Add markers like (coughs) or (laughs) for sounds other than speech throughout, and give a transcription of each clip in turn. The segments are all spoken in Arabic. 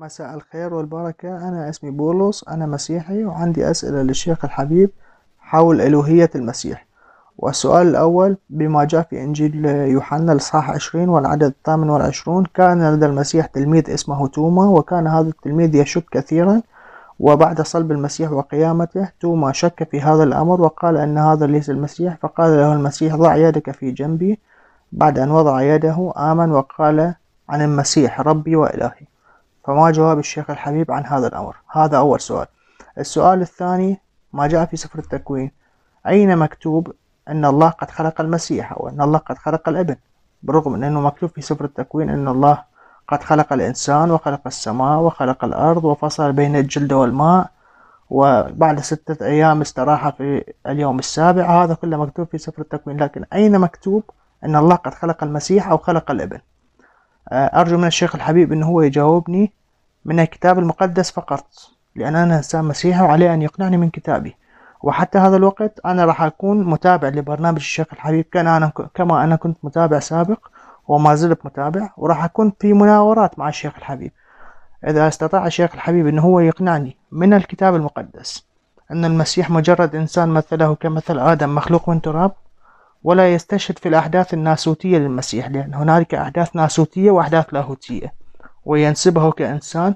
مساء الخير والبركة أنا اسمي بولس أنا مسيحي وعندي أسئلة للشيخ الحبيب حول ألوهية المسيح والسؤال الأول بما جاء في إنجيل يوحنا الإصحاح عشرين والعدد الثامن والعشرون كان لدى المسيح تلميذ اسمه توما وكان هذا التلميذ يشك كثيرا وبعد صلب المسيح وقيامته توما شك في هذا الأمر وقال أن هذا ليس المسيح فقال له المسيح ضع يدك في جنبي بعد أن وضع يده آمن وقال عن المسيح ربي وإلهي فما جواب الشيخ الحبيب عن هذا الأمر هذا أول سؤال السؤال الثاني ما جاء في سفر التكوين أين مكتوب أن الله قد خلق المسيح أو أن الله قد خلق الابن بالرغم من أنه مكتوب في سفر التكوين أن الله قد خلق الإنسان وخلق السماء وخلق الأرض وفصل بين الجلد والماء وبعد ستة أيام استراح في اليوم السابع هذا كله مكتوب في سفر التكوين لكن أين مكتوب أن الله قد خلق المسيح أو خلق الابن أرجو من الشيخ الحبيب أنه هو يجاوبني من الكتاب المقدس فقط لأن أنا إنسان مسيحي وعليه أن يقنعني من كتابي وحتى هذا الوقت أنا راح أكون متابع لبرنامج الشيخ الحبيب كان أنا كما أنا كنت متابع سابق وما زلت متابع وراح أكون في مناورات مع الشيخ الحبيب إذا استطاع الشيخ الحبيب أنه هو يقنعني من الكتاب المقدس أن المسيح مجرد إنسان مثله كمثل آدم مخلوق من تراب ولا يستشهد في الأحداث الناسوتية للمسيح لأن هنالك أحداث ناسوتية وأحداث لاهوتية وينسبه كإنسان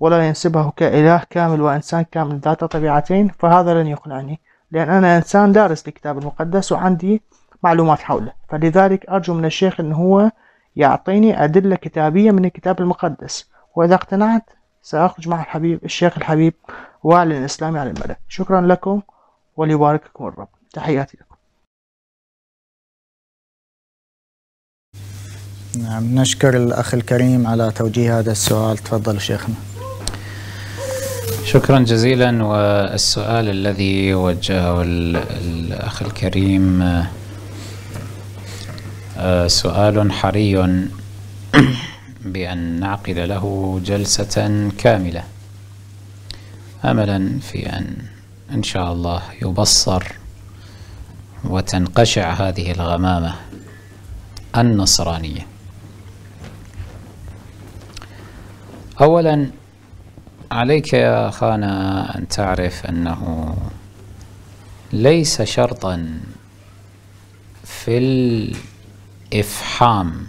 ولا ينسبه كإله كامل وإنسان كامل ذات طبيعتين فهذا لن يقنعني لأن أنا إنسان دارس الكتاب المقدس وعندي معلومات حوله فلذلك أرجو من الشيخ أن هو يعطيني أدلة كتابية من الكتاب المقدس وإذا اقتنعت سأخرج مع الحبيب الشيخ الحبيب وأعلن إسلامي على الملك شكرا لكم وليبارككم الرب تحياتي لكم نعم نشكر الأخ الكريم على توجيه هذا السؤال تفضل شيخنا شكرا جزيلا والسؤال الذي وجهه الأخ الكريم آه، سؤال حري (coughs) بأن نعقد له جلسة كاملة أملا في أن إن شاء الله يبصر وتنقشع هذه الغمامة النصرانية أولا عليك يا خانة أن تعرف أنه ليس شرطا في الإفحام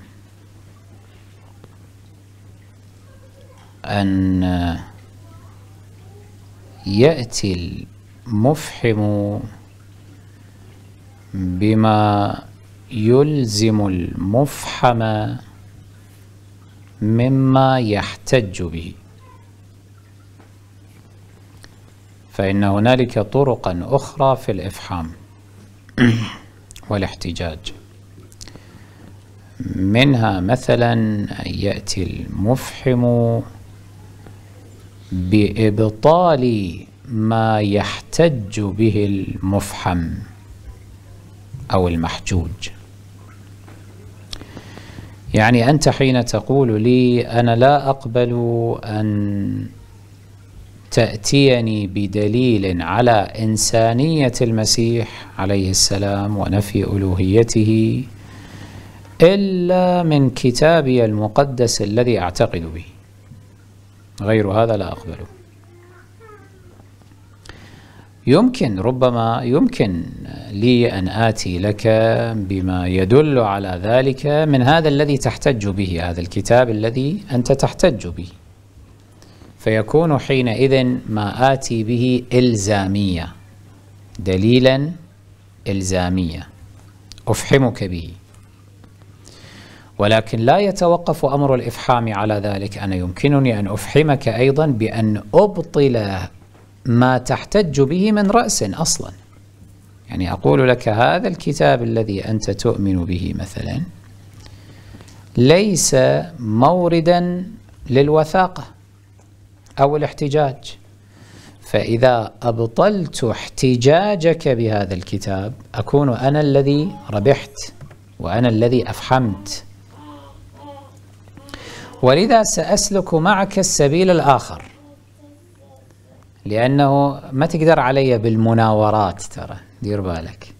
أن يأتي المفحم بما يلزم المفحم مما يحتج به فإن هنالك طرقا أخرى في الإفحام (clears throat) والاحتجاج منها مثلا أن يأتي المفحم بإبطال ما يحتج به المفحم أو المحجوج يعني أنت حين تقول لي أنا لا أقبل أن تأتيني بدليل على إنسانية المسيح عليه السلام ونفي ألوهيته إلا من كتابي المقدس الذي أعتقد به غير هذا لا أقبله يمكن ربما يمكن لي أن آتي لك بما يدل على ذلك من هذا الذي تحتج به هذا الكتاب الذي أنت تحتج به فيكون حينئذ ما آتي به إلزامية دليلا إلزامية أفحمك به ولكن لا يتوقف أمر الإفحام على ذلك أنا يمكنني أن أفحمك أيضا بأن أبطل ما تحتج به من رأس أصلا يعني أقول لك هذا الكتاب الذي أنت تؤمن به مثلا ليس موردا للوثاقة أو الاحتجاج فإذا أبطلت احتجاجك بهذا الكتاب أكون أنا الذي ربحت وأنا الذي أفحمت ولذا سأسلك معك السبيل الآخر لانه ما تقدر علي بالمناورات ترى دير بالك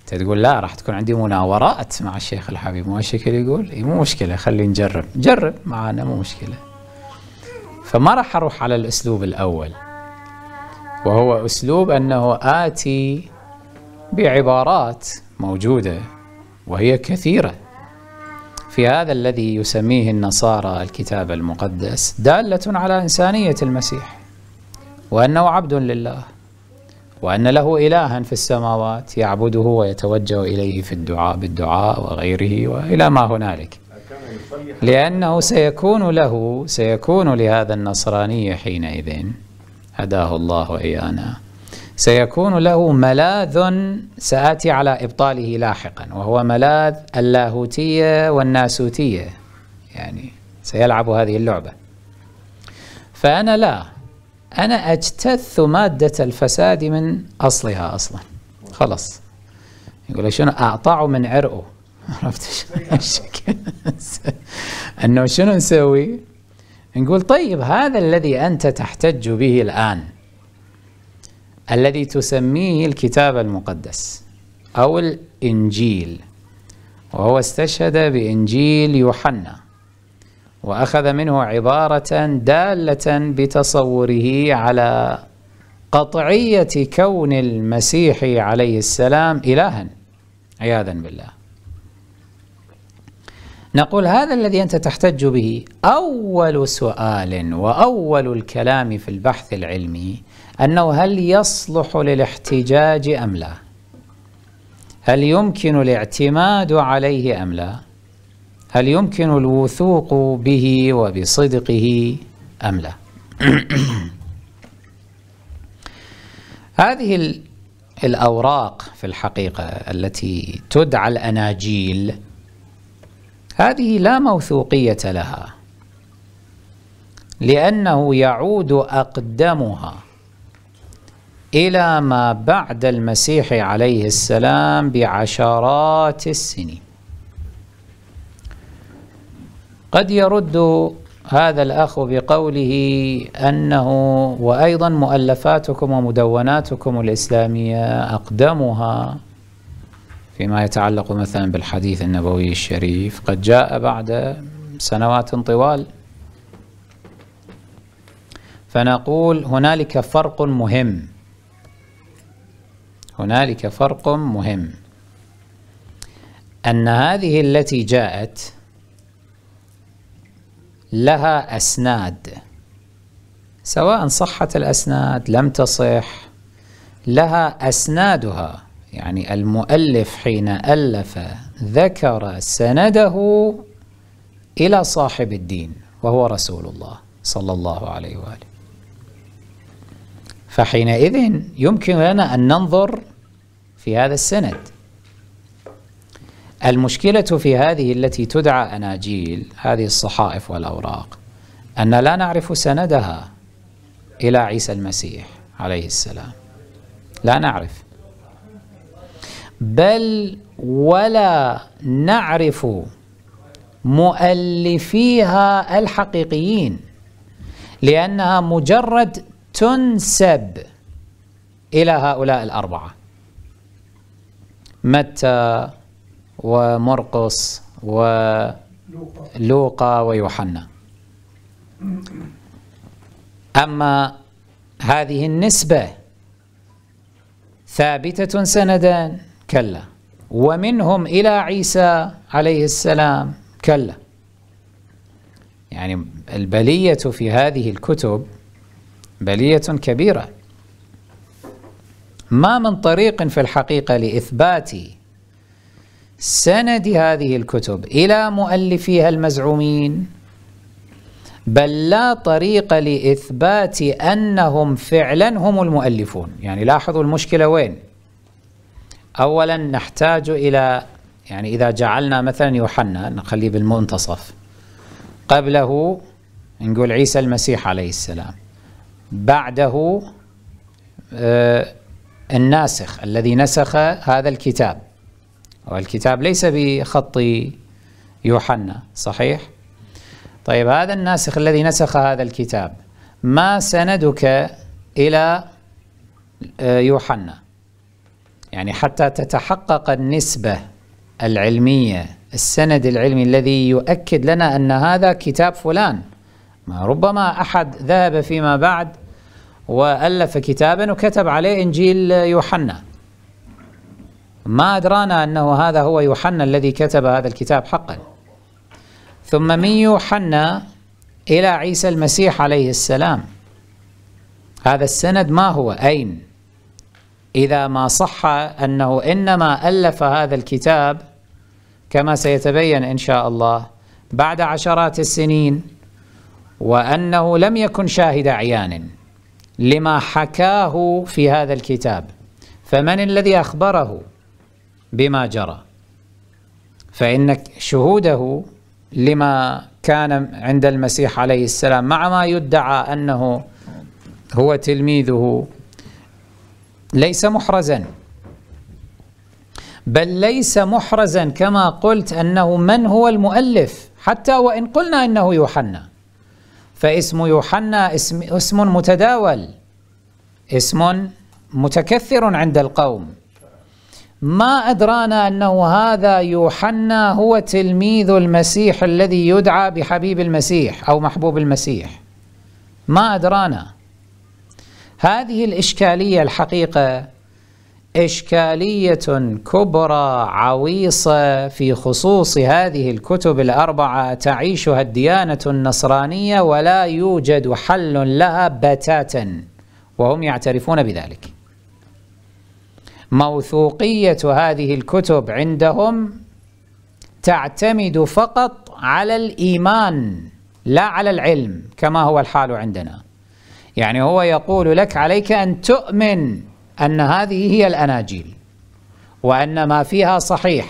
انت تقول لا راح تكون عندي مناورات مع الشيخ الحبيب مو الشكل يقول اي مو مشكله خلينا نجرب جرب معنا مو مشكله فما راح اروح على الاسلوب الاول وهو اسلوب انه اتي بعبارات موجوده وهي كثيره في هذا الذي يسميه النصارى الكتاب المقدس داله على انسانيه المسيح وأنه عبد لله وأن له إلها في السماوات يعبده ويتوجه إليه في الدعاء بالدعاء وغيره وإلى ما هنالك لأنه سيكون له سيكون لهذا النصراني حينئذ هداه الله إيانا سيكون له ملاذ سآتي على إبطاله لاحقا وهو ملاذ اللاهوتية والناسوتية يعني سيلعب هذه اللعبة فأنا لا أنا أجتث مادة الفساد من أصلها أصلا خلاص يقول شنو أعطاه من عرقه (laughs) عرفت أنه شنو نسوي نقول طيب هذا الذي أنت تحتج به الآن الذي تسميه الكتاب المقدس أو الإنجيل وهو استشهد بإنجيل يوحنا وأخذ منه عبارة دالة بتصوره على قطعية كون المسيح عليه السلام إلها عياذا بالله نقول هذا الذي أنت تحتج به أول سؤال وأول الكلام في البحث العلمي أنه هل يصلح للاحتجاج أم لا هل يمكن الاعتماد عليه أم لا هل يمكن الوثوق به وبصدقه أم لا (clears throat) هذه الأوراق في الحقيقة التي تدعى الأناجيل هذه لا موثوقية لها لأنه يعود أقدمها إلى ما بعد المسيح عليه السلام بعشرات السنين قد يرد هذا الأخ بقوله أنه وأيضا مؤلفاتكم ومدوناتكم الإسلامية أقدمها فيما يتعلق مثلا بالحديث النبوي الشريف قد جاء بعد سنوات طوال فنقول هنالك فرق مهم هنالك فرق مهم أن هذه التي جاءت لها أسناد سواء صحت الأسناد لم تصح لها أسنادها يعني المؤلف حين ألف ذكر سنده إلى صاحب الدين وهو رسول الله صلى الله عليه وآله فحينئذ يمكن لنا أن ننظر في هذا السند المشكلة في هذه التي تدعى أناجيل هذه الصحائف والأوراق أن لا نعرف سندها إلى عيسى المسيح عليه السلام لا نعرف بل ولا نعرف مؤلفيها الحقيقيين لأنها مجرد تنسب إلى هؤلاء الأربعة متى ومرقس ولوقا ويوحنا أما هذه النسبة ثابتة سندا كلا ومنهم إلى عيسى عليه السلام كلا يعني البلية في هذه الكتب بلية كبيرة ما من طريق في الحقيقة لإثبات سند هذه الكتب إلى مؤلفيها المزعومين بل لا طريق لإثبات أنهم فعلا هم المؤلفون يعني لاحظوا المشكلة وين أولا نحتاج إلى يعني إذا جعلنا مثلا يوحنا نخليه بالمنتصف قبله نقول عيسى المسيح عليه السلام بعده آه، الناسخ الذي نسخ هذا الكتاب والكتاب ليس بخط يوحنا صحيح طيب هذا الناسخ الذي نسخ هذا الكتاب ما سندك إلى آه، يوحنا يعني حتى تتحقق النسبة العلمية السند العلمي الذي يؤكد لنا أن هذا كتاب فلان ما ربما أحد ذهب فيما بعد وألف كتابا وكتب عليه إنجيل يوحنا ما أدرانا أنه هذا هو يوحنا الذي كتب هذا الكتاب حقا ثم من يوحنا إلى عيسى المسيح عليه السلام هذا السند ما هو أين إذا ما صح أنه إنما ألف هذا الكتاب كما سيتبين إن شاء الله بعد عشرات السنين وأنه لم يكن شاهد عيان لما حكاه في هذا الكتاب فمن الذي أخبره بما جرى فإن شهوده لما كان عند المسيح عليه السلام مع ما يدعى أنه هو تلميذه ليس محرزا بل ليس محرزا كما قلت أنه من هو المؤلف حتى وإن قلنا أنه يوحنا فاسم يوحنا اسم, اسم متداول اسم متكثر عند القوم ما أدرانا أنه هذا يوحنا هو تلميذ المسيح الذي يدعى بحبيب المسيح أو محبوب المسيح ما أدرانا هذه الإشكالية الحقيقة إشكالية كبرى عويصة في خصوص هذه الكتب الأربعة تعيشها الديانة النصرانية ولا يوجد حل لها بتاتا وهم يعترفون بذلك موثوقية هذه الكتب عندهم تعتمد فقط على الإيمان لا على العلم كما هو الحال عندنا يعني هو يقول لك عليك أن تؤمن أن هذه هي الأناجيل وأن ما فيها صحيح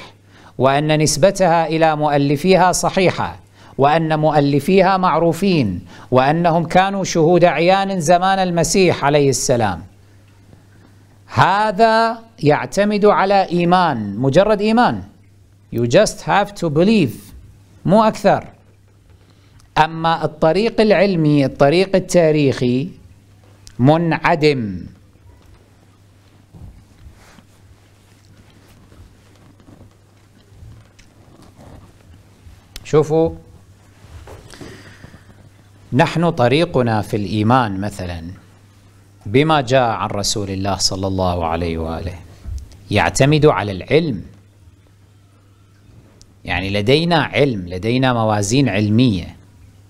وأن نسبتها إلى مؤلفيها صحيحة وأن مؤلفيها معروفين وأنهم كانوا شهود عيان زمان المسيح عليه السلام هذا يعتمد على إيمان مجرد إيمان You just have to believe مو أكثر أما الطريق العلمي الطريق التاريخي منعدم شوفوا نحن طريقنا في الإيمان مثلا بما جاء عن رسول الله صلى الله عليه وآله يعتمد على العلم يعني لدينا علم لدينا موازين علمية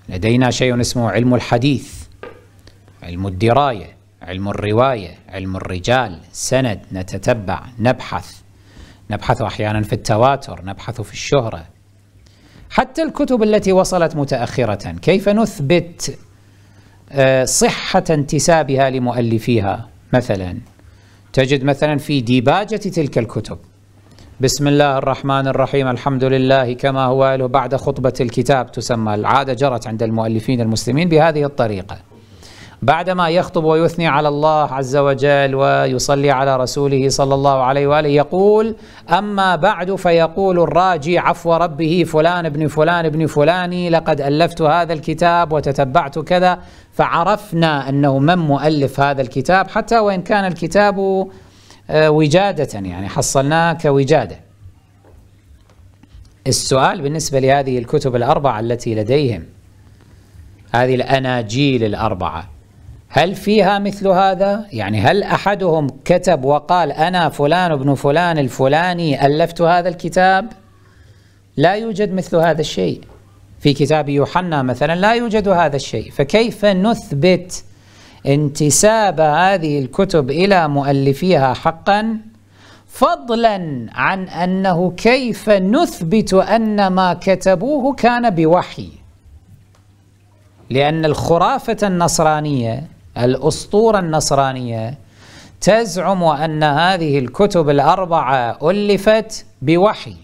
لدينا شيء اسمه علم الحديث علم الدراية علم الرواية علم الرجال سند نتتبع نبحث نبحث أحيانا في التواتر نبحث في الشهرة حتى الكتب التي وصلت متأخرة كيف نثبت آه، صحة انتسابها لمؤلفيها مثلاً تجد مثلا في ديباجة تلك الكتب بسم الله الرحمن الرحيم الحمد لله كما هو له بعد خطبة الكتاب تسمى العادة جرت عند المؤلفين المسلمين بهذه الطريقة بعدما يخطب ويثني على الله عز وجل ويصلي على رسوله صلى الله عليه واله يقول اما بعد فيقول الراجي عفو ربه فلان ابن فلان ابن فلاني لقد الفت هذا الكتاب وتتبعت كذا فعرفنا انه من مؤلف هذا الكتاب حتى وان كان الكتاب آه، وجاده يعني حصلناه كوجاده. السؤال بالنسبه لهذه الكتب الاربعه التي لديهم هذه الاناجيل الاربعه هل فيها مثل هذا؟ يعني هل احدهم كتب وقال انا فلان بن فلان الفلاني الفت هذا الكتاب؟ لا يوجد مثل هذا الشيء. في كتاب يوحنا مثلا لا يوجد هذا الشيء، فكيف نثبت انتساب هذه الكتب الى مؤلفيها حقا؟ فضلا عن انه كيف نثبت ان ما كتبوه كان بوحي. لأن الخرافة النصرانية الأسطورة النصرانية تزعم أن هذه الكتب الأربعة ألفت بوحي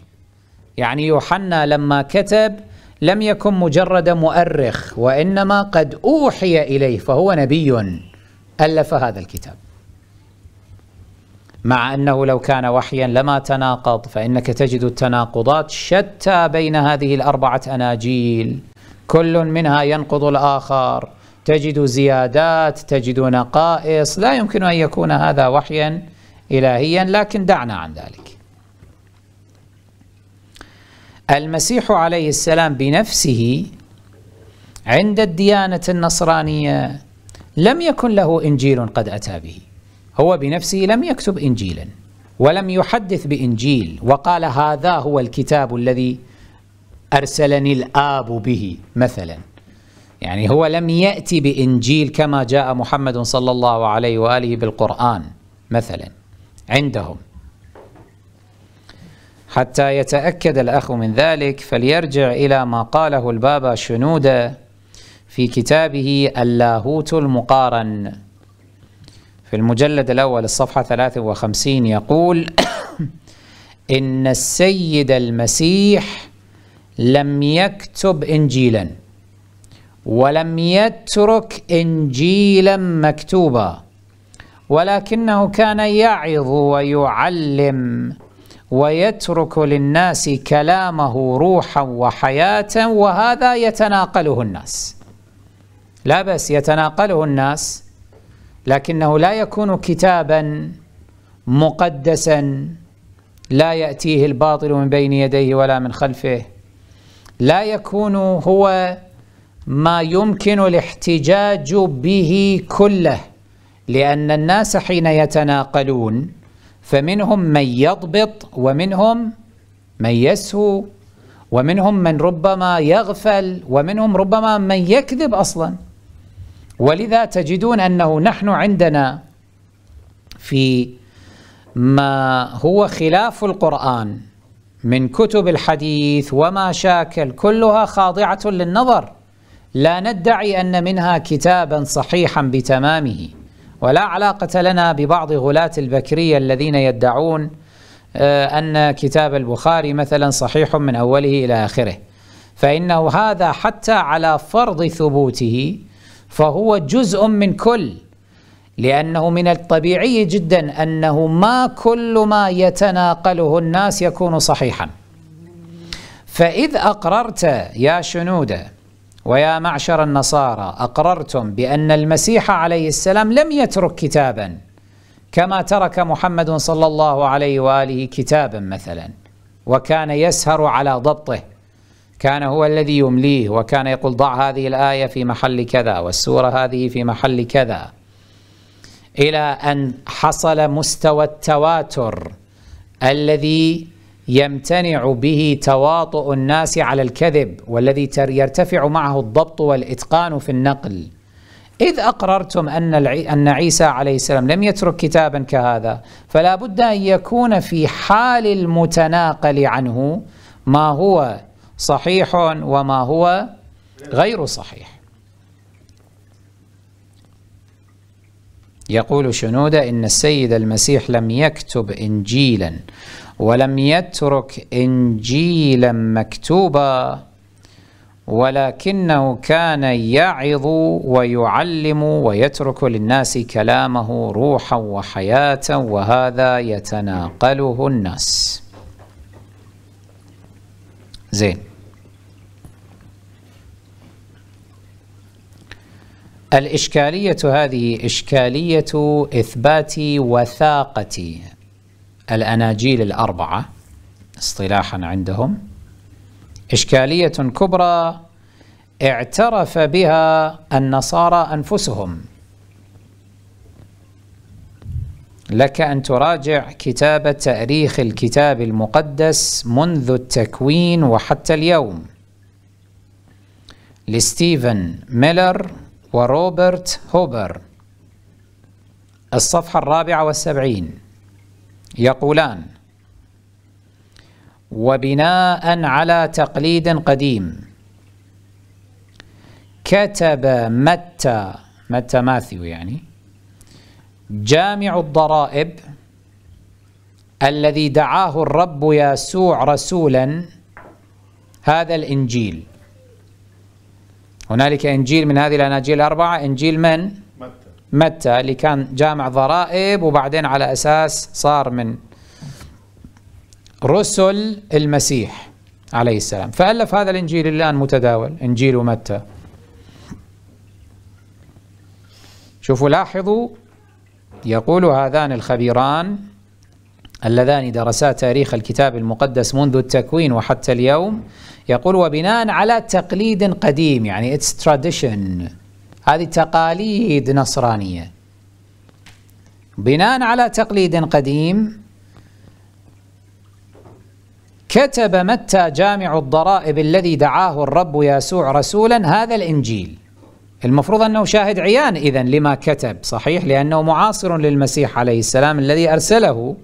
يعني يوحنا لما كتب لم يكن مجرد مؤرخ وإنما قد أوحي إليه فهو نبي ألف هذا الكتاب مع أنه لو كان وحيا لما تناقض فإنك تجد التناقضات شتى بين هذه الأربعة أناجيل كل منها ينقض الآخر تجد زيادات تجد نقائص لا يمكن أن يكون هذا وحيا إلهيا لكن دعنا عن ذلك المسيح عليه السلام بنفسه عند الديانة النصرانية لم يكن له إنجيل قد أتى به هو بنفسه لم يكتب إنجيلا ولم يحدث بإنجيل وقال هذا هو الكتاب الذي أرسلني الآب به مثلاً يعني هو لم يأتي بإنجيل كما جاء محمد صلى الله عليه وآله بالقرآن مثلا عندهم حتى يتأكد الأخ من ذلك فليرجع إلى ما قاله البابا شنودة في كتابه اللاهوت المقارن في المجلد الأول الصفحة 53 يقول إن السيد المسيح لم يكتب إنجيلاً ولم يترك إنجيلا مكتوبا ولكنه كان يعظ ويعلم ويترك للناس كلامه روحا وحياة وهذا يتناقله الناس لا بس يتناقله الناس لكنه لا يكون كتابا مقدسا لا يأتيه الباطل من بين يديه ولا من خلفه لا يكون هو ما يمكن الاحتجاج به كله لأن الناس حين يتناقلون فمنهم من يضبط ومنهم من يسهو ومنهم من ربما يغفل ومنهم ربما من يكذب أصلا ولذا تجدون أنه نحن عندنا في ما هو خلاف القرآن من كتب الحديث وما شاكل كلها خاضعة للنظر لا ندعي أن منها كتابا صحيحا بتمامه ولا علاقة لنا ببعض غلاة البكرية الذين يدعون آه، أن كتاب البخاري مثلا صحيح من أوله إلى آخره فإنه هذا حتى على فرض ثبوته فهو جزء من كل لأنه من الطبيعي جدا أنه ما كل ما يتناقله الناس يكون صحيحا فإذ أقررت يا شنودة ويا معشر النصارى أقررتم بأن المسيح عليه السلام لم يترك كتابا كما ترك محمد صلى الله عليه وآله كتابا مثلا وكان يسهر على ضبطه كان هو الذي يمليه وكان يقول ضع هذه الآية في محل كذا والسورة هذه في محل كذا إلى أن حصل مستوى التواتر الذي يمتنع به تواطؤ الناس على الكذب والذي يرتفع معه الضبط والاتقان في النقل إذ أقررتم أن أن عيسى عليه السلام لم يترك كتابا كهذا فلا بد أن يكون في حال المتناقل عنه ما هو صحيح وما هو غير صحيح يقول شنودة إن السيد المسيح لم يكتب إنجيلا ولم يترك إنجيلا مكتوبا ولكنه كان يعظ ويعلم ويترك للناس كلامه روحا وحياة وهذا يتناقله الناس زين الإشكالية هذه إشكالية إثبات وثاقة الأناجيل الأربعة اصطلاحا عندهم إشكالية كبرى اعترف بها النصارى أنفسهم لك أن تراجع كتاب تأريخ الكتاب المقدس منذ التكوين وحتى اليوم لستيفن ميلر وروبرت هوبر الصفحة الرابعة والسبعين يقولان وبناء على تقليد قديم كتب متى متى ماثيو يعني جامع الضرائب الذي دعاه الرب يسوع رسولا هذا الإنجيل هنالك إنجيل من هذه الأناجيل الأربعة إنجيل من؟ متى اللي كان جامع ضرائب وبعدين على أساس صار من رسل المسيح عليه السلام فألف هذا الإنجيل الآن متداول إنجيل متى شوفوا لاحظوا يقول هذان الخبيران اللذان درسا تاريخ الكتاب المقدس منذ التكوين وحتى اليوم يقول وبناء على تقليد قديم يعني it's tradition هذه تقاليد نصرانية بناء على تقليد قديم كتب متى جامع الضرائب الذي دعاه الرب يسوع رسولا هذا الإنجيل المفروض أنه شاهد عيان إذا لما كتب صحيح لأنه معاصر للمسيح عليه السلام الذي أرسله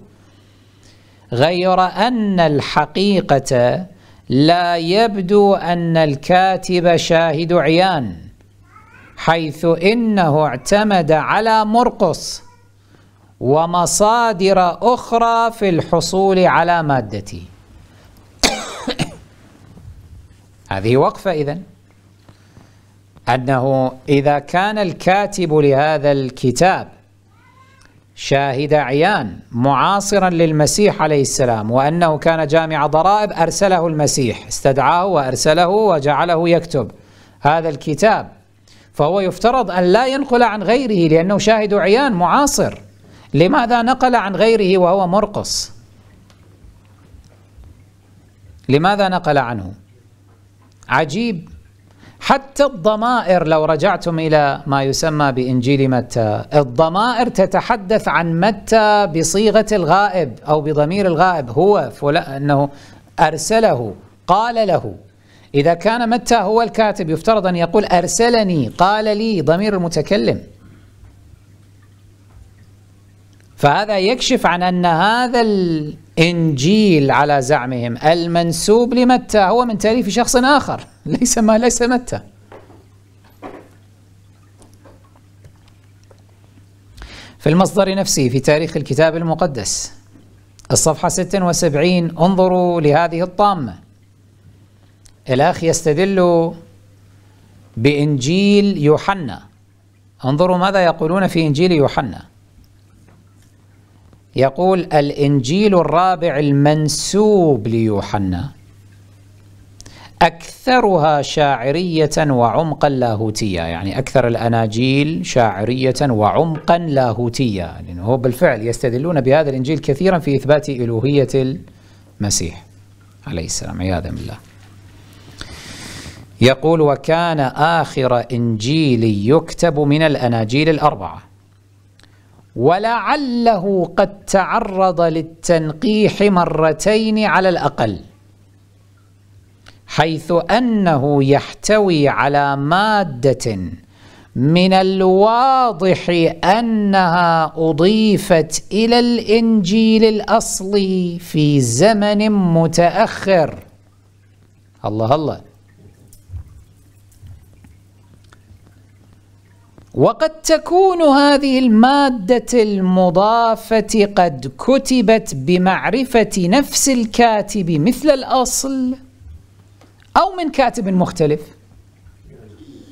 غير أن الحقيقة لا يبدو أن الكاتب شاهد عيان حيث إنه اعتمد على مرقص ومصادر أخرى في الحصول على مادته (coughs) هذه وقفة إذن أنه إذا كان الكاتب لهذا الكتاب شاهد عيان معاصرا للمسيح عليه السلام وأنه كان جامع ضرائب أرسله المسيح استدعاه وأرسله وجعله يكتب هذا الكتاب فهو يفترض أن لا ينقل عن غيره لأنه شاهد عيان معاصر لماذا نقل عن غيره وهو مرقص لماذا نقل عنه عجيب حتى الضمائر لو رجعتم إلى ما يسمى بإنجيل متى الضمائر تتحدث عن متى بصيغة الغائب أو بضمير الغائب هو فلان أنه أرسله قال له إذا كان متى هو الكاتب يفترض أن يقول أرسلني قال لي ضمير المتكلم فهذا يكشف عن أن هذا الإنجيل على زعمهم المنسوب لمتى هو من تأليف شخص آخر (laughs) ليس ما ليس متى في المصدر نفسه في تاريخ الكتاب المقدس الصفحة 76 انظروا لهذه الطامة الأخ يستدل بإنجيل يوحنا انظروا ماذا يقولون في إنجيل يوحنا يقول الإنجيل الرابع المنسوب ليوحنا أكثرها شاعرية وعمقا لاهوتيا يعني أكثر الأناجيل شاعرية وعمقا لاهوتيا لأنه هو بالفعل يستدلون بهذا الإنجيل كثيرا في إثبات ألوهية المسيح عليه السلام عياذا بالله يقول وكان آخر إنجيل يكتب من الأناجيل الأربعة ولعله قد تعرض للتنقيح مرتين على الأقل حيث أنه يحتوي على مادة من الواضح أنها أضيفت إلى الإنجيل الأصلي في زمن متأخر الله الله وقد تكون هذه المادة المضافة قد كتبت بمعرفة نفس الكاتب مثل الأصل أو من كاتب مختلف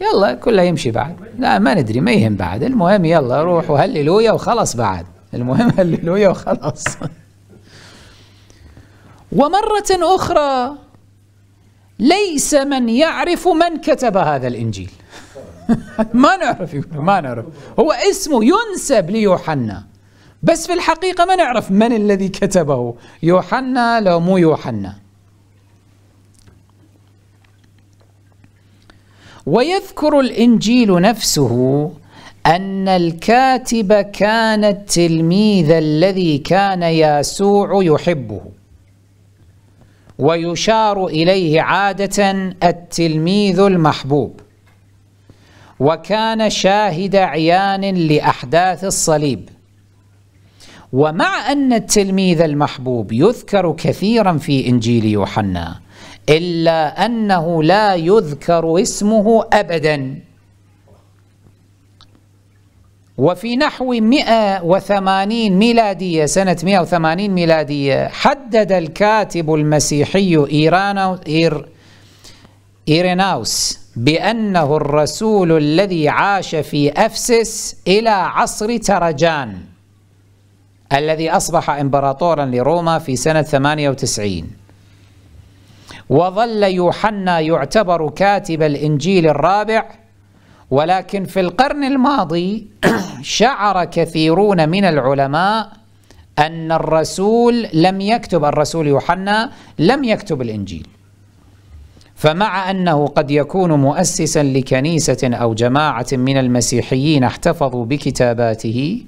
يلا كله يمشي بعد لا ما ندري ما يهم بعد المهم يلا روح وهللويا وخلص بعد المهم هللويا وخلص ومرة أخرى ليس من يعرف من كتب هذا الإنجيل (laughs) ما نعرف ما نعرف هو اسمه ينسب ليوحنا بس في الحقيقة ما نعرف من الذي كتبه يوحنا لو مو يوحنا ويذكر الإنجيل نفسه أن الكاتب كان التلميذ الذي كان يسوع يحبه ويشار إليه عادة التلميذ المحبوب وكان شاهد عيان لأحداث الصليب ومع أن التلميذ المحبوب يذكر كثيرا في إنجيل يوحنا إلا أنه لا يذكر اسمه أبدا وفي نحو 180 ميلادية سنة 180 ميلادية حدد الكاتب المسيحي إيرانو إير إيريناوس بأنه الرسول الذي عاش في أفسس إلى عصر ترجان الذي أصبح إمبراطورا لروما في سنة 98 وظل يوحنا يعتبر كاتب الإنجيل الرابع ولكن في القرن الماضي (clears throat) شعر كثيرون من العلماء أن الرسول لم يكتب الرسول يوحنا لم يكتب الإنجيل فمع أنه قد يكون مؤسسا لكنيسة أو جماعة من المسيحيين احتفظوا بكتاباته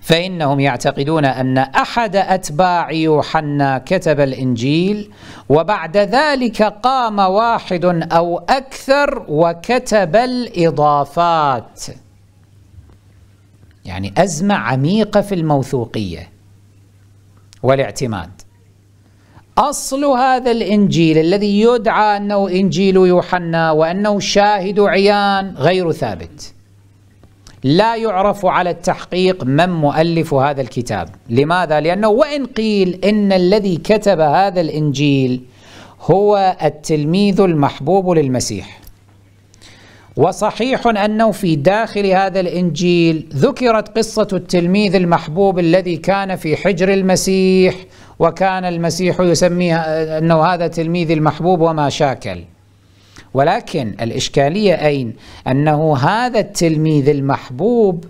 فإنهم يعتقدون أن أحد أتباع يوحنا كتب الإنجيل وبعد ذلك قام واحد أو أكثر وكتب الإضافات يعني أزمة عميقة في الموثوقية والاعتماد أصل هذا الإنجيل الذي يدعى أنه إنجيل يوحنا وأنه شاهد عيان غير ثابت لا يعرف على التحقيق من مؤلف هذا الكتاب لماذا؟ لأنه وإن قيل إن الذي كتب هذا الإنجيل هو التلميذ المحبوب للمسيح وصحيح أنه في داخل هذا الإنجيل ذكرت قصة التلميذ المحبوب الذي كان في حجر المسيح وكان المسيح يسميها أنه هذا تلميذ المحبوب وما شاكل ولكن الإشكالية أين؟ أنه هذا التلميذ المحبوب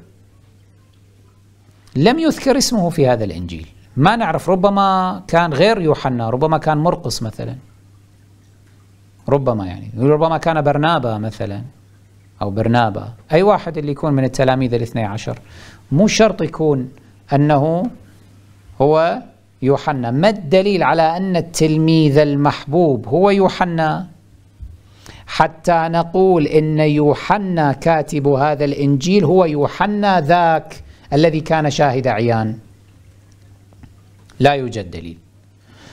لم يذكر اسمه في هذا الإنجيل ما نعرف ربما كان غير يوحنا ربما كان مرقص مثلا ربما يعني ربما كان برنابا مثلا أو برنابا أي واحد اللي يكون من التلاميذ الاثني عشر مو شرط يكون أنه هو يوحنا ما الدليل على أن التلميذ المحبوب هو يوحنا حتى نقول إن يوحنا كاتب هذا الإنجيل هو يوحنا ذاك الذي كان شاهد عيان لا يوجد دليل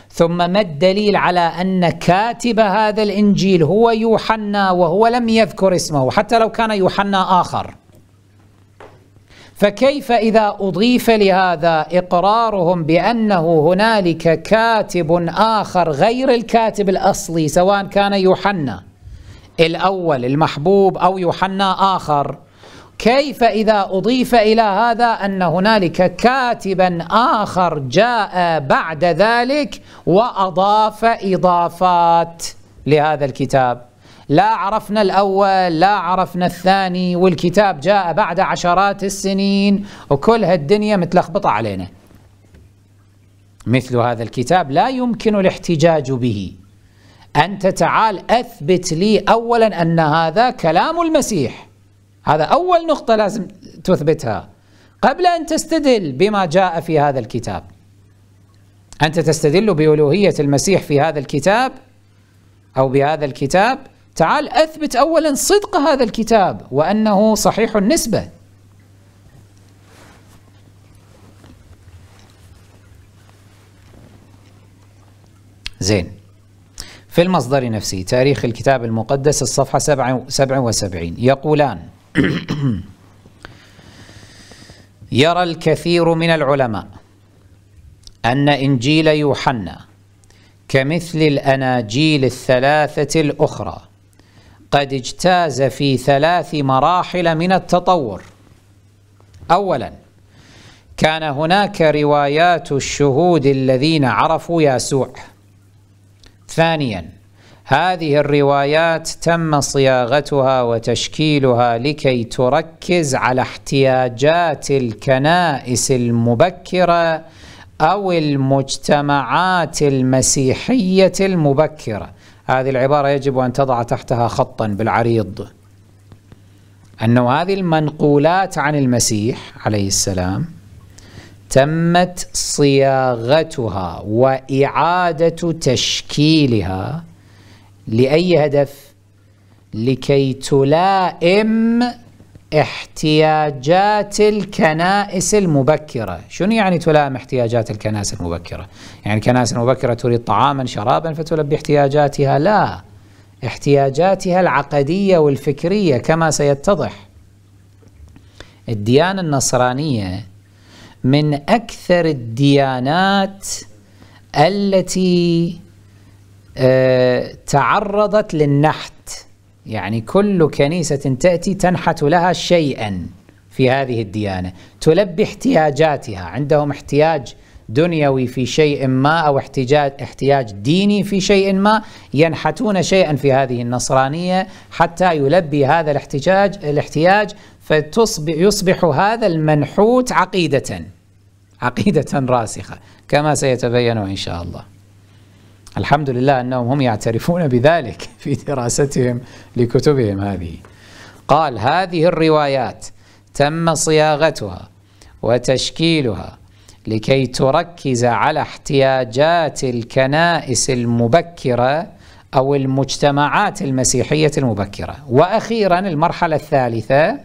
ثم ما الدليل على أن كاتب هذا الإنجيل هو يوحنا وهو لم يذكر اسمه حتى لو كان يوحنا آخر فكيف إذا أضيف لهذا إقرارهم بأنه هنالك كاتب آخر غير الكاتب الأصلي سواء كان يوحنا الأول المحبوب أو يوحنا آخر كيف إذا أضيف إلى هذا أن هنالك كاتبا آخر جاء بعد ذلك وأضاف إضافات لهذا الكتاب لا عرفنا الأول لا عرفنا الثاني والكتاب جاء بعد عشرات السنين وكل هالدنيا متلخبطة علينا مثل هذا الكتاب لا يمكن الاحتجاج به أنت تعال أثبت لي أولا أن هذا كلام المسيح هذا أول نقطة لازم تثبتها قبل أن تستدل بما جاء في هذا الكتاب أنت تستدل بألوهية المسيح في هذا الكتاب أو بهذا الكتاب تعال أثبت أولا صدق هذا الكتاب وأنه صحيح النسبة زين في المصدر نفسه تاريخ الكتاب المقدس الصفحة 77 يقولان (clears throat) يرى الكثير من العلماء أن إنجيل يوحنا كمثل الأناجيل الثلاثة الأخرى قد اجتاز في ثلاث مراحل من التطور اولا كان هناك روايات الشهود الذين عرفوا يسوع ثانيا هذه الروايات تم صياغتها وتشكيلها لكي تركز على احتياجات الكنائس المبكره او المجتمعات المسيحيه المبكره هذه العبارة يجب أن تضع تحتها خطا بالعريض أنه هذه المنقولات عن المسيح عليه السلام تمت صياغتها وإعادة تشكيلها لأي هدف؟ لكي تلائم احتياجات الكنائس المبكرة شنو يعني تلام احتياجات الكنائس المبكرة يعني الكنائس المبكرة تريد طعاما شرابا فتلبي احتياجاتها لا احتياجاتها العقدية والفكرية كما سيتضح الديانة النصرانية من أكثر الديانات التي آه، تعرضت للنحت يعني كل كنيسة تأتي تنحت لها شيئا في هذه الديانة تلبي احتياجاتها عندهم احتياج دنيوي في شيء ما أو احتياج, احتياج ديني في شيء ما ينحتون شيئا في هذه النصرانية حتى يلبي هذا الاحتياج, الاحتياج فتصبح يصبح هذا المنحوت عقيدة عقيدة راسخة كما سيتبين إن شاء الله الحمد لله أنهم هم يعترفون بذلك (laughs) في دراستهم لكتبهم هذه قال هذه الروايات تم صياغتها وتشكيلها لكي تركز على احتياجات الكنائس المبكرة أو المجتمعات المسيحية المبكرة وأخيرا المرحلة الثالثة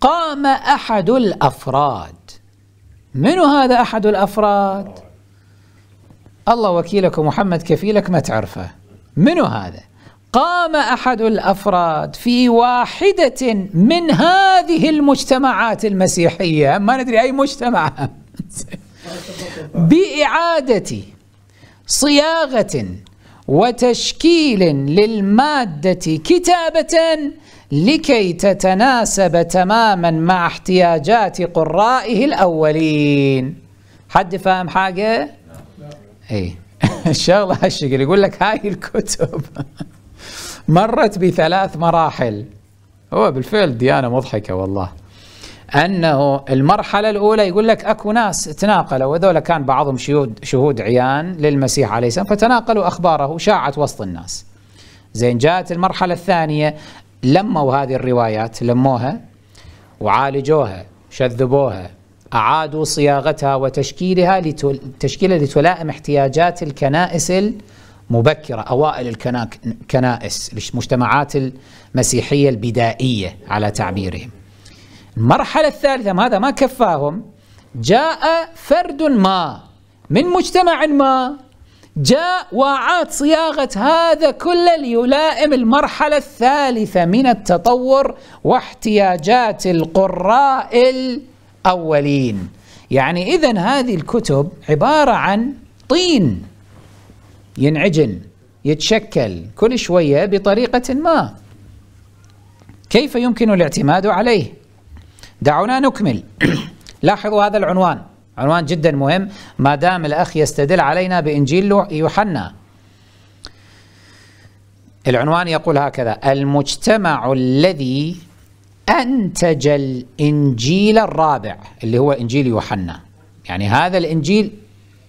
قام أحد الأفراد من هذا أحد الأفراد؟ الله وكيلك ومحمد كفيلك ما تعرفه منو هذا قام احد الافراد في واحده من هذه المجتمعات المسيحيه ما ندري اي مجتمع (laughs) باعاده صياغه وتشكيل للماده كتابه لكي تتناسب تماما مع احتياجات قرائه الاولين حد فاهم حاجه اي (laughs) الشغله هالشكل يقول لك هاي الكتب (laughs) مرت بثلاث مراحل هو بالفعل ديانه مضحكه والله انه المرحله الاولى يقول لك اكو ناس تناقلوا وهذول كان بعضهم شهود شهود عيان للمسيح عليه السلام فتناقلوا اخباره شاعت وسط الناس. زين جاءت المرحله الثانيه لموا هذه الروايات لموها وعالجوها شذبوها أعادوا صياغتها وتشكيلها تشكيلها لتلائم احتياجات الكنائس المبكرة أوائل الكنائس المجتمعات المسيحية البدائية على تعبيرهم المرحلة الثالثة ماذا هذا ما كفاهم جاء فرد ما من مجتمع ما جاء وعاد صياغة هذا كله ليلائم المرحلة الثالثة من التطور واحتياجات القراء المبكرة الأولين يعني إذا هذه الكتب عبارة عن طين ينعجن يتشكل كل شوية بطريقة ما كيف يمكن الاعتماد عليه دعونا نكمل (clears throat) لاحظوا هذا العنوان عنوان جدا مهم ما دام الأخ يستدل علينا بإنجيل يوحنا العنوان يقول هكذا المجتمع الذي أنتج الإنجيل الرابع اللي هو إنجيل يوحنا يعني هذا الإنجيل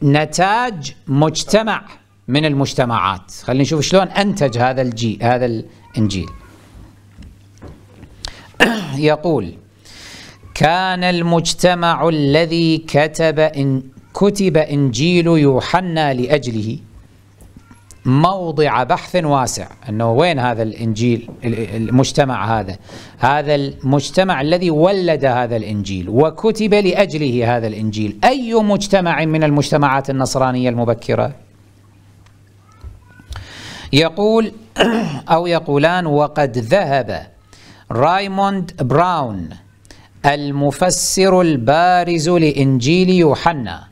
نتاج مجتمع من المجتمعات خلينا نشوف شلون أنتج هذا الجي هذا الإنجيل (clears throat) يقول كان المجتمع الذي كتب إن كتب إنجيل يوحنا لأجله موضع بحث واسع انه وين هذا الانجيل المجتمع هذا هذا المجتمع الذي ولد هذا الانجيل وكتب لاجله هذا الانجيل اي مجتمع من المجتمعات النصرانيه المبكره يقول (clears throat) او يقولان وقد ذهب رايموند براون المفسر البارز لانجيل يوحنا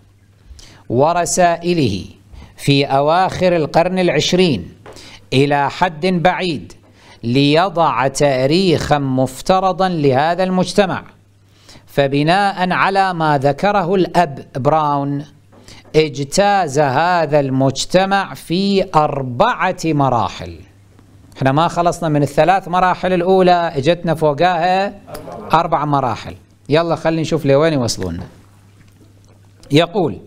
ورسائله في أواخر القرن العشرين إلى حد بعيد ليضع تاريخا مفترضا لهذا المجتمع فبناء على ما ذكره الأب براون اجتاز هذا المجتمع في أربعة مراحل احنا ما خلصنا من الثلاث مراحل الأولى اجتنا فوقها أربع مراحل يلا خلينا نشوف لوين يوصلونا يقول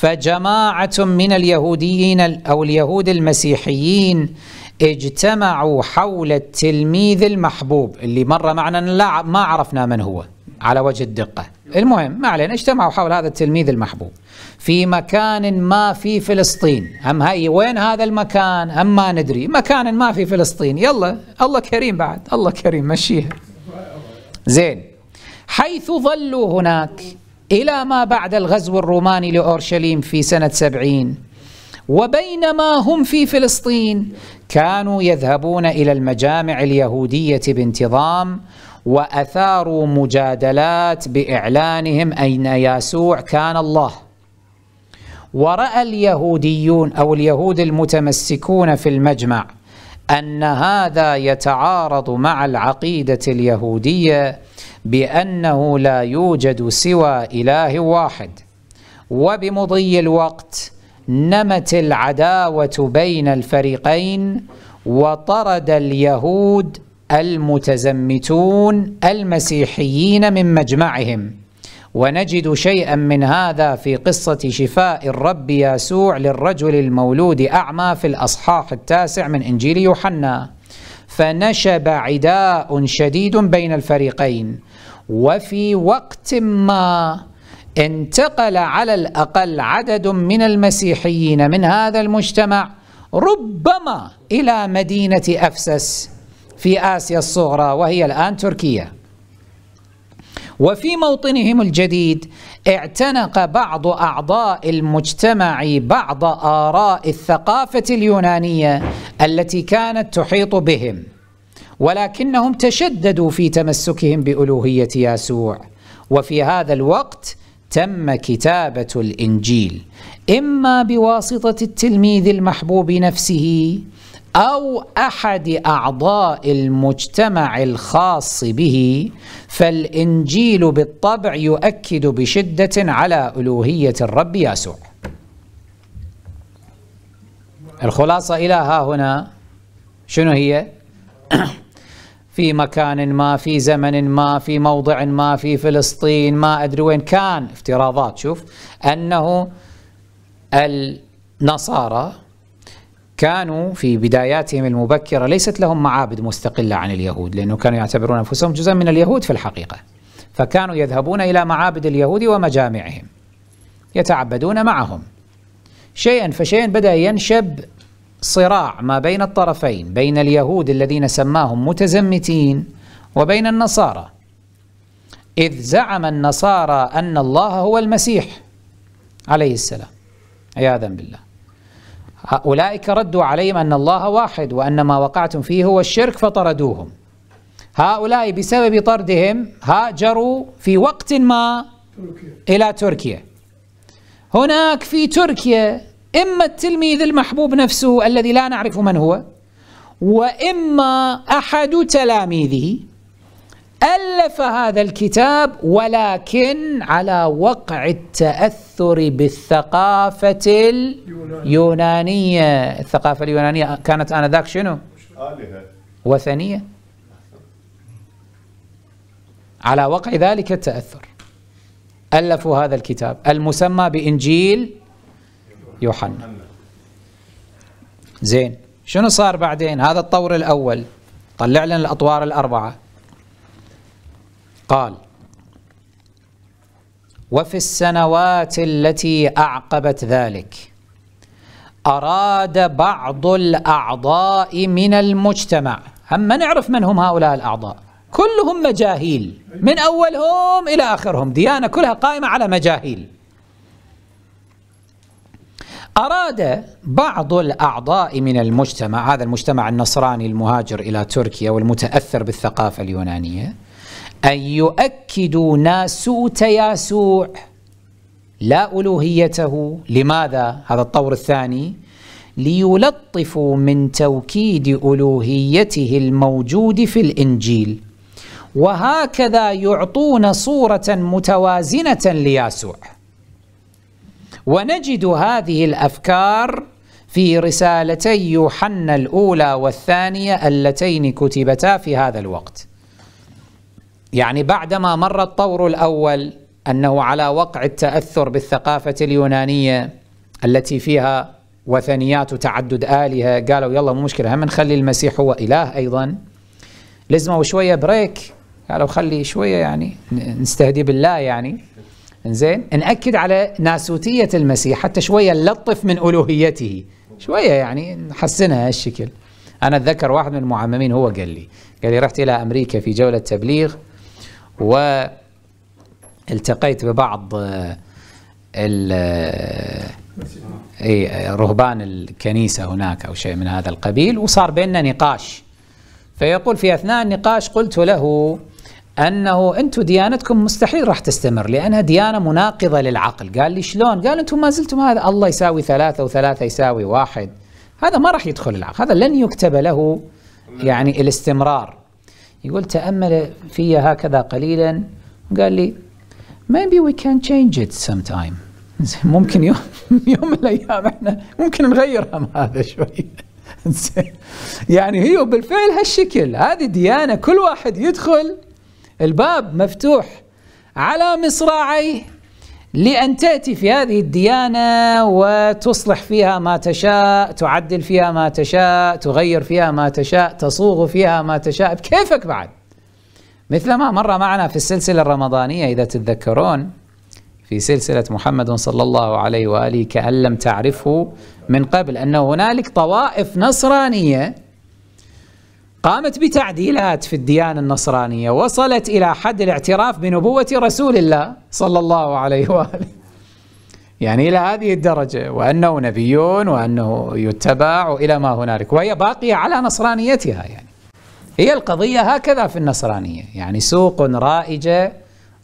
فجماعة من اليهوديين أو اليهود المسيحيين اجتمعوا حول التلميذ المحبوب اللي مر معنا لا ما عرفنا من هو على وجه الدقة المهم ما علينا اجتمعوا حول هذا التلميذ المحبوب في مكان ما في فلسطين أم هاي وين هذا المكان أم ما ندري مكان ما في فلسطين يلا الله كريم بعد الله كريم مشيها زين حيث ظلوا هناك إلى ما بعد الغزو الروماني لأورشليم في سنة سبعين وبينما هم في فلسطين كانوا يذهبون إلى المجامع اليهودية بانتظام وأثاروا مجادلات بإعلانهم أين يسوع كان الله ورأى اليهوديون أو اليهود المتمسكون في المجمع أن هذا يتعارض مع العقيدة اليهودية بأنه لا يوجد سوى إله واحد وبمضي الوقت نمت العداوة بين الفريقين وطرد اليهود المتزمتون المسيحيين من مجمعهم ونجد شيئا من هذا في قصة شفاء الرب يسوع للرجل المولود أعمى في الأصحاح التاسع من إنجيل يوحنا فنشب عداء شديد بين الفريقين وفي وقت ما انتقل على الأقل عدد من المسيحيين من هذا المجتمع ربما إلى مدينة أفسس في آسيا الصغرى وهي الآن تركيا وفي موطنهم الجديد اعتنق بعض أعضاء المجتمع بعض آراء الثقافة اليونانية التي كانت تحيط بهم ولكنهم تشددوا في تمسكهم بألوهية يسوع وفي هذا الوقت تم كتابة الإنجيل إما بواسطة التلميذ المحبوب نفسه أو أحد أعضاء المجتمع الخاص به فالإنجيل بالطبع يؤكد بشدة على ألوهية الرب يسوع الخلاصة إلى ها هنا شنو هي؟ (clears throat) في مكان ما في زمن ما في موضع ما في فلسطين ما أدري وين كان افتراضات شوف أنه النصارى كانوا في بداياتهم المبكرة ليست لهم معابد مستقلة عن اليهود لأنه كانوا يعتبرون أنفسهم جزءا من اليهود في الحقيقة فكانوا يذهبون إلى معابد اليهود ومجامعهم يتعبدون معهم شيئا فشيئا بدأ ينشب صراع ما بين الطرفين بين اليهود الذين سماهم متزمتين وبين النصارى إذ زعم النصارى أن الله هو المسيح عليه السلام عياذا بالله أولئك ردوا عليهم أن الله واحد وأن ما وقعتم فيه هو الشرك فطردوهم هؤلاء بسبب طردهم هاجروا في وقت ما تركيا. إلى تركيا هناك في تركيا إما التلميذ المحبوب نفسه الذي لا نعرف من هو وإما أحد تلاميذه ألف هذا الكتاب ولكن على وقع التأثر التأثر بالثقافة اليونانية الثقافة اليونانية كانت آنذاك شنو؟ آلهة وثنية على وقع ذلك التأثر ألفوا هذا الكتاب المسمى بإنجيل يوحنا زين شنو صار بعدين هذا الطور الأول طلع لنا الأطوار الأربعة قال وفي السنوات التي أعقبت ذلك أراد بعض الأعضاء من المجتمع أما نعرف من هم هؤلاء الأعضاء كلهم مجاهيل من أولهم إلى آخرهم ديانة كلها قائمة على مجاهيل أراد بعض الأعضاء من المجتمع هذا المجتمع النصراني المهاجر إلى تركيا والمتأثر بالثقافة اليونانية أن يؤكدوا ناسوت ياسوع لا ألوهيته لماذا هذا الطور الثاني ليلطفوا من توكيد ألوهيته الموجود في الإنجيل وهكذا يعطون صورة متوازنة ليسوع ونجد هذه الأفكار في رسالتي يوحنا الأولى والثانية اللتين كتبتا في هذا الوقت يعني بعدما مر الطور الأول أنه على وقع التأثر بالثقافة اليونانية التي فيها وثنيات وتعدد آلهة قالوا يلا مو مشكلة هم نخلي المسيح هو إله أيضا لزموا شوية بريك قالوا خلي شوية يعني نستهدي بالله يعني زين نأكد على ناسوتية المسيح حتى شوية نلطف من ألوهيته شوية يعني نحسنها هالشكل أنا أتذكر واحد من المعممين هو قال لي قال لي رحت إلى أمريكا في جولة تبليغ والتقيت ببعض آه، ال آه، آه، رهبان الكنيسة هناك أو شيء من هذا القبيل وصار بيننا نقاش فيقول في أثناء النقاش قلت له انه انتم ديانتكم مستحيل راح تستمر لانها ديانه مناقضه للعقل، قال لي شلون؟ قال انتم ما زلتم هذا الله يساوي ثلاثه وثلاثه يساوي واحد، هذا ما راح يدخل العقل، هذا لن يكتب له يعني الاستمرار يقول تأمل في هكذا قليلا قال لي maybe we can change it sometime (laughs) ممكن يوم (laughs) يوم من الايام احنا ممكن نغير هذا شوي (laughs) يعني هي بالفعل هالشكل هذه ديانه كل واحد يدخل الباب مفتوح على مصراعيه لأن تأتي في هذه الديانة وتصلح فيها ما تشاء تعدل فيها ما تشاء تغير فيها ما تشاء تصوغ فيها ما تشاء بكيفك بعد مثل ما مر معنا في السلسلة الرمضانية إذا تتذكرون في سلسلة محمد صلى الله عليه وآله كأن لم تعرفه من قبل أن هنالك طوائف نصرانية قامت بتعديلات في الديانة النصرانية وصلت إلى حد الاعتراف بنبوة رسول الله صلى الله عليه وآله يعني إلى هذه الدرجة وأنه نبي وأنه يتبع وإلى ما هنالك وهي باقية على نصرانيتها يعني هي القضية هكذا في النصرانية يعني سوق رائجة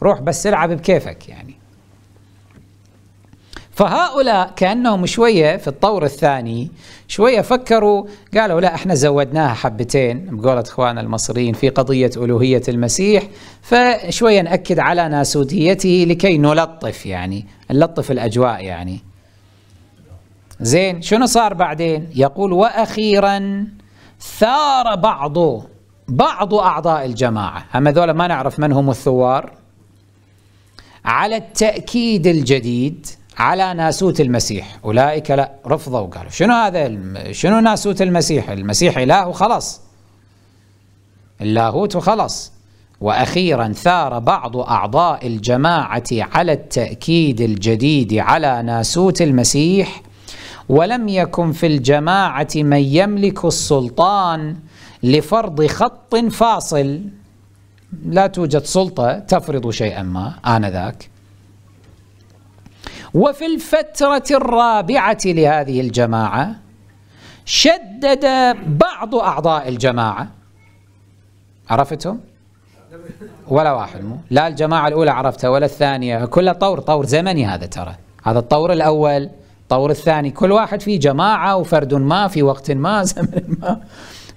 روح بس العب بكيفك يعني فهؤلاء كأنهم شوية في الطور الثاني شوية فكروا قالوا لا احنا زودناها حبتين بقولة اخواننا المصريين في قضية ألوهية المسيح فشوية نأكد على ناسوتيته لكي نلطف يعني نلطف الأجواء يعني زين شنو صار بعدين يقول وأخيرا ثار بعض بعض أعضاء الجماعة أما ذولا ما نعرف من هم الثوار على التأكيد الجديد على ناسوت المسيح أولئك لا رفضوا قالوا شنو هذا شنو ناسوت المسيح المسيح إله وخلاص اللاهوت وخلاص وأخيرا ثار بعض أعضاء الجماعة على التأكيد الجديد على ناسوت المسيح ولم يكن في الجماعة من يملك السلطان لفرض خط فاصل لا توجد سلطة تفرض شيئا ما آنذاك وفي الفترة الرابعة لهذه الجماعة شدد بعض أعضاء الجماعة عرفتهم؟ ولا واحد مو لا الجماعة الأولى عرفتها ولا الثانية كلها طور طور زمني هذا ترى هذا الطور الأول الطور الثاني كل واحد في جماعة وفرد ما في وقت ما (laughs) زمن ما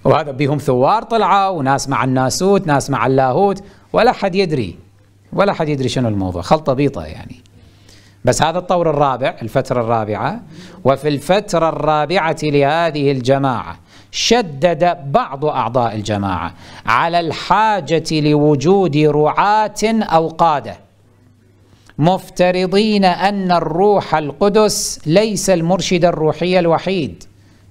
وهذا بهم ثوار طلعوا وناس مع الناسوت ناس مع اللاهوت ولا حد يدري ولا حد يدري شنو الموضوع خلطة بيطة يعني بس هذا الطور الرابع الفترة الرابعة وفي الفترة الرابعة لهذه الجماعة شدد بعض أعضاء الجماعة على الحاجة لوجود رعاة أو قادة مفترضين أن الروح القدس ليس المرشد الروحي الوحيد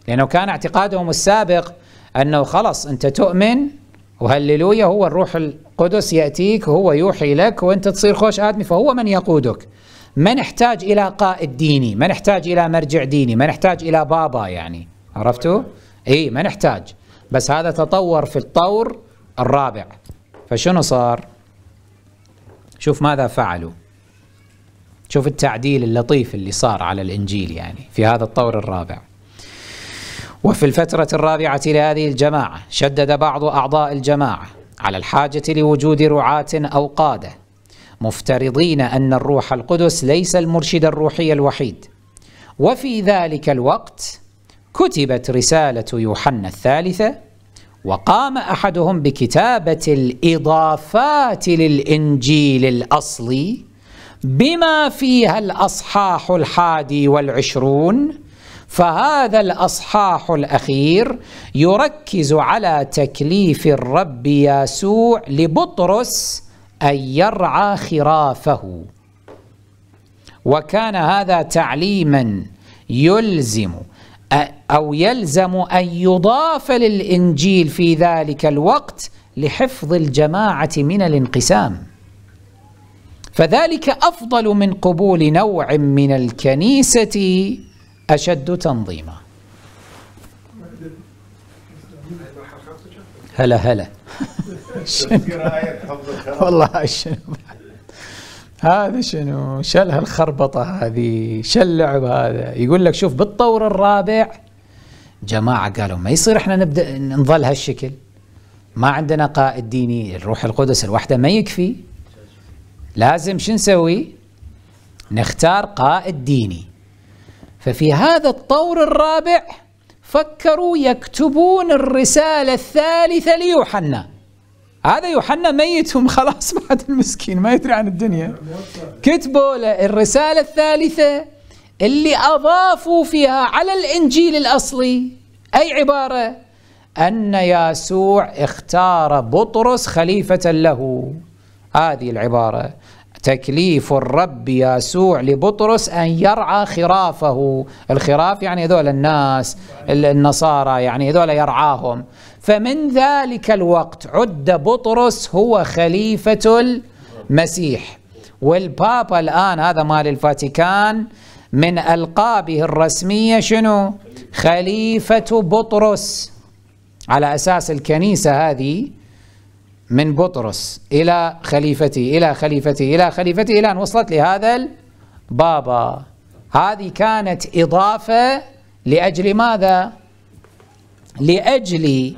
لأنه كان اعتقادهم السابق أنه خلص أنت تؤمن وهللويا هو الروح القدس يأتيك هو يوحي لك وأنت تصير خوش آدمي فهو من يقودك ما نحتاج الى قائد ديني ما نحتاج الى مرجع ديني ما نحتاج الى بابا يعني عرفتوا اي ما نحتاج بس هذا تطور في الطور الرابع فشنو صار شوف ماذا فعلوا شوف التعديل اللطيف اللي صار على الانجيل يعني في هذا الطور الرابع وفي الفترة الرابعة لهذه الجماعة شدد بعض أعضاء الجماعة على الحاجة لوجود رعاة أو قادة مفترضين أن الروح القدس ليس المرشد الروحي الوحيد وفي ذلك الوقت كتبت رسالة يوحنا الثالثة وقام أحدهم بكتابة الإضافات للإنجيل الأصلي بما فيها الأصحاح الحادي والعشرون فهذا الأصحاح الأخير يركز على تكليف الرب يسوع لبطرس أن يرعى خرافه وكان هذا تعليما يلزم أو يلزم أن يضاف للإنجيل في ذلك الوقت لحفظ الجماعة من الانقسام فذلك أفضل من قبول نوع من الكنيسة أشد تنظيماً هلا هلا والله شنو هذا شنو شل هالخربطه هذه شل اللعب هذا يقول لك شوف بالطور الرابع جماعه قالوا ما يصير احنا نبدا نظل هالشكل ما عندنا قائد ديني الروح القدس الوحده ما يكفي لازم شو نسوي نختار قائد ديني ففي هذا الطور الرابع فكروا يكتبون الرسالة الثالثة ليوحنا هذا يوحنا ميتهم خلاص (laughs) بعد المسكين ما يدري عن الدنيا كتبوا له الرسالة الثالثة اللي أضافوا فيها على الإنجيل الأصلي أي عبارة أن يسوع اختار بطرس خليفة له هذه العبارة تكليف الرب يسوع لبطرس أن يرعى خرافه الخراف يعني هذول الناس النصارى يعني هذول يرعاهم فمن ذلك الوقت عد بطرس هو خليفة المسيح والبابا الآن هذا مال الفاتيكان من ألقابه الرسمية شنو خليفة بطرس على أساس الكنيسة هذه من بطرس إلى خليفتي إلى خليفتي إلى خليفتي إلى أن وصلت لهذا البابا هذه كانت إضافة لأجل ماذا؟ لأجل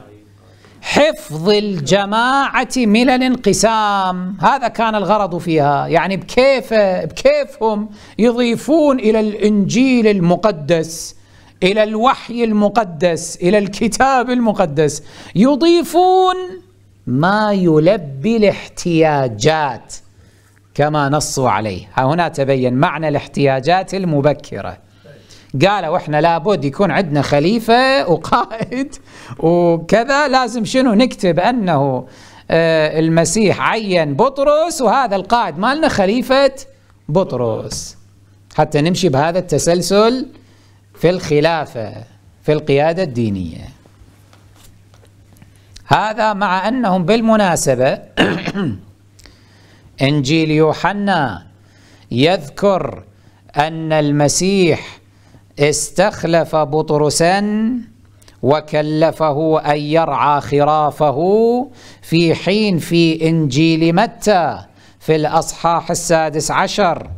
حفظ الجماعة من الانقسام هذا كان الغرض فيها يعني بكيف بكيفهم يضيفون إلى الإنجيل المقدس إلى الوحي المقدس إلى الكتاب المقدس يضيفون ما يلبي الاحتياجات كما نصوا عليه ها هنا تبين معنى الاحتياجات المبكرة قالوا احنا لابد يكون عندنا خليفة وقائد وكذا لازم شنو نكتب أنه آه، المسيح عين بطرس وهذا القائد مالنا خليفة بطرس حتى نمشي بهذا التسلسل في الخلافة في القيادة الدينية هذا مع أنهم بالمناسبة (clears throat) إنجيل يوحنا يذكر أن المسيح استخلف بطرسا وكلفه أن يرعى خرافه في حين في إنجيل متى في الأصحاح السادس عشر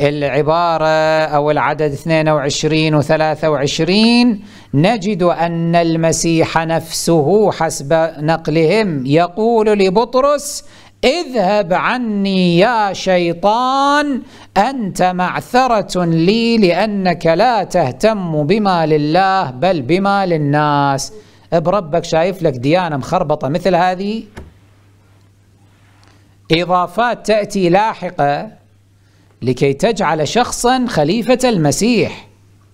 العبارة أو العدد 22 و 23 نجد أن المسيح نفسه حسب نقلهم يقول لبطرس اذهب عني يا شيطان أنت معثرة لي لأنك لا تهتم بما لله بل بما للناس بربك شايف لك ديانة مخربطة مثل هذه إضافات تأتي لاحقة لكي تجعل شخصا خليفة المسيح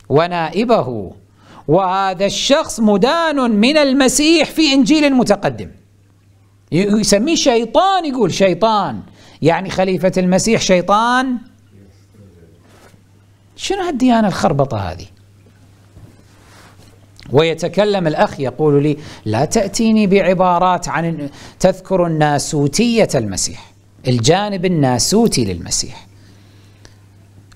ونائبه وهذا الشخص مدان من المسيح في إنجيل متقدم يسميه شيطان يقول شيطان يعني خليفة المسيح شيطان شنو هالديانة الخربطة هذه ويتكلم الأخ يقول لي لا تأتيني بعبارات عن تذكر الناسوتية المسيح الجانب الناسوتي للمسيح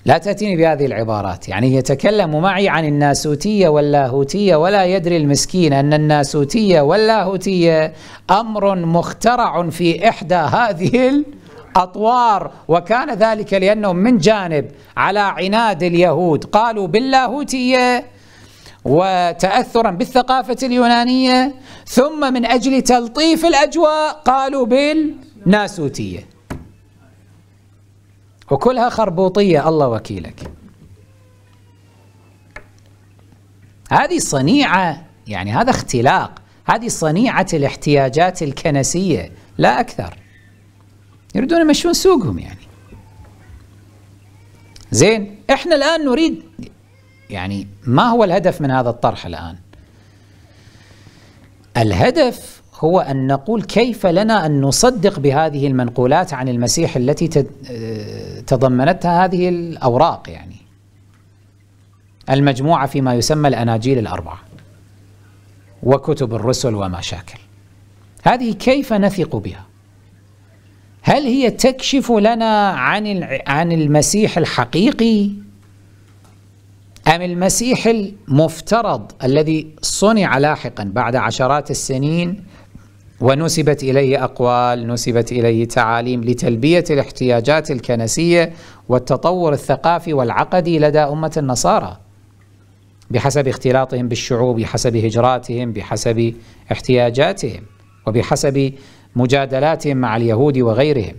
لا تأتيني بهذه العبارات يعني يتكلم معي عن الناسوتية واللاهوتية ولا يدري المسكين أن الناسوتية واللاهوتية أمر مخترع في إحدى هذه الأطوار وكان ذلك لأنهم من جانب على عناد اليهود قالوا باللاهوتية وتأثرا بالثقافة اليونانية ثم من أجل تلطيف الأجواء قالوا بالناسوتية وكلها خربوطية الله وكيلك هذه صنيعة يعني هذا اختلاق هذه صنيعة الاحتياجات الكنسية لا أكثر يريدون يمشون سوقهم يعني زين احنا الآن نريد يعني ما هو الهدف من هذا الطرح الآن الهدف هو أن نقول كيف لنا أن نصدق بهذه المنقولات عن المسيح التي تضمنتها هذه الأوراق يعني المجموعة فيما يسمى الأناجيل الأربعة وكتب الرسل وما شاكل هذه كيف نثق بها هل هي تكشف لنا عن عن المسيح الحقيقي أم المسيح المفترض الذي صنع لاحقا بعد عشرات السنين ونسبت إليه أقوال نسبت إليه تعاليم لتلبية الاحتياجات الكنسية والتطور الثقافي والعقدي لدى أمة النصارى بحسب اختلاطهم بالشعوب بحسب هجراتهم بحسب احتياجاتهم وبحسب مجادلاتهم مع اليهود وغيرهم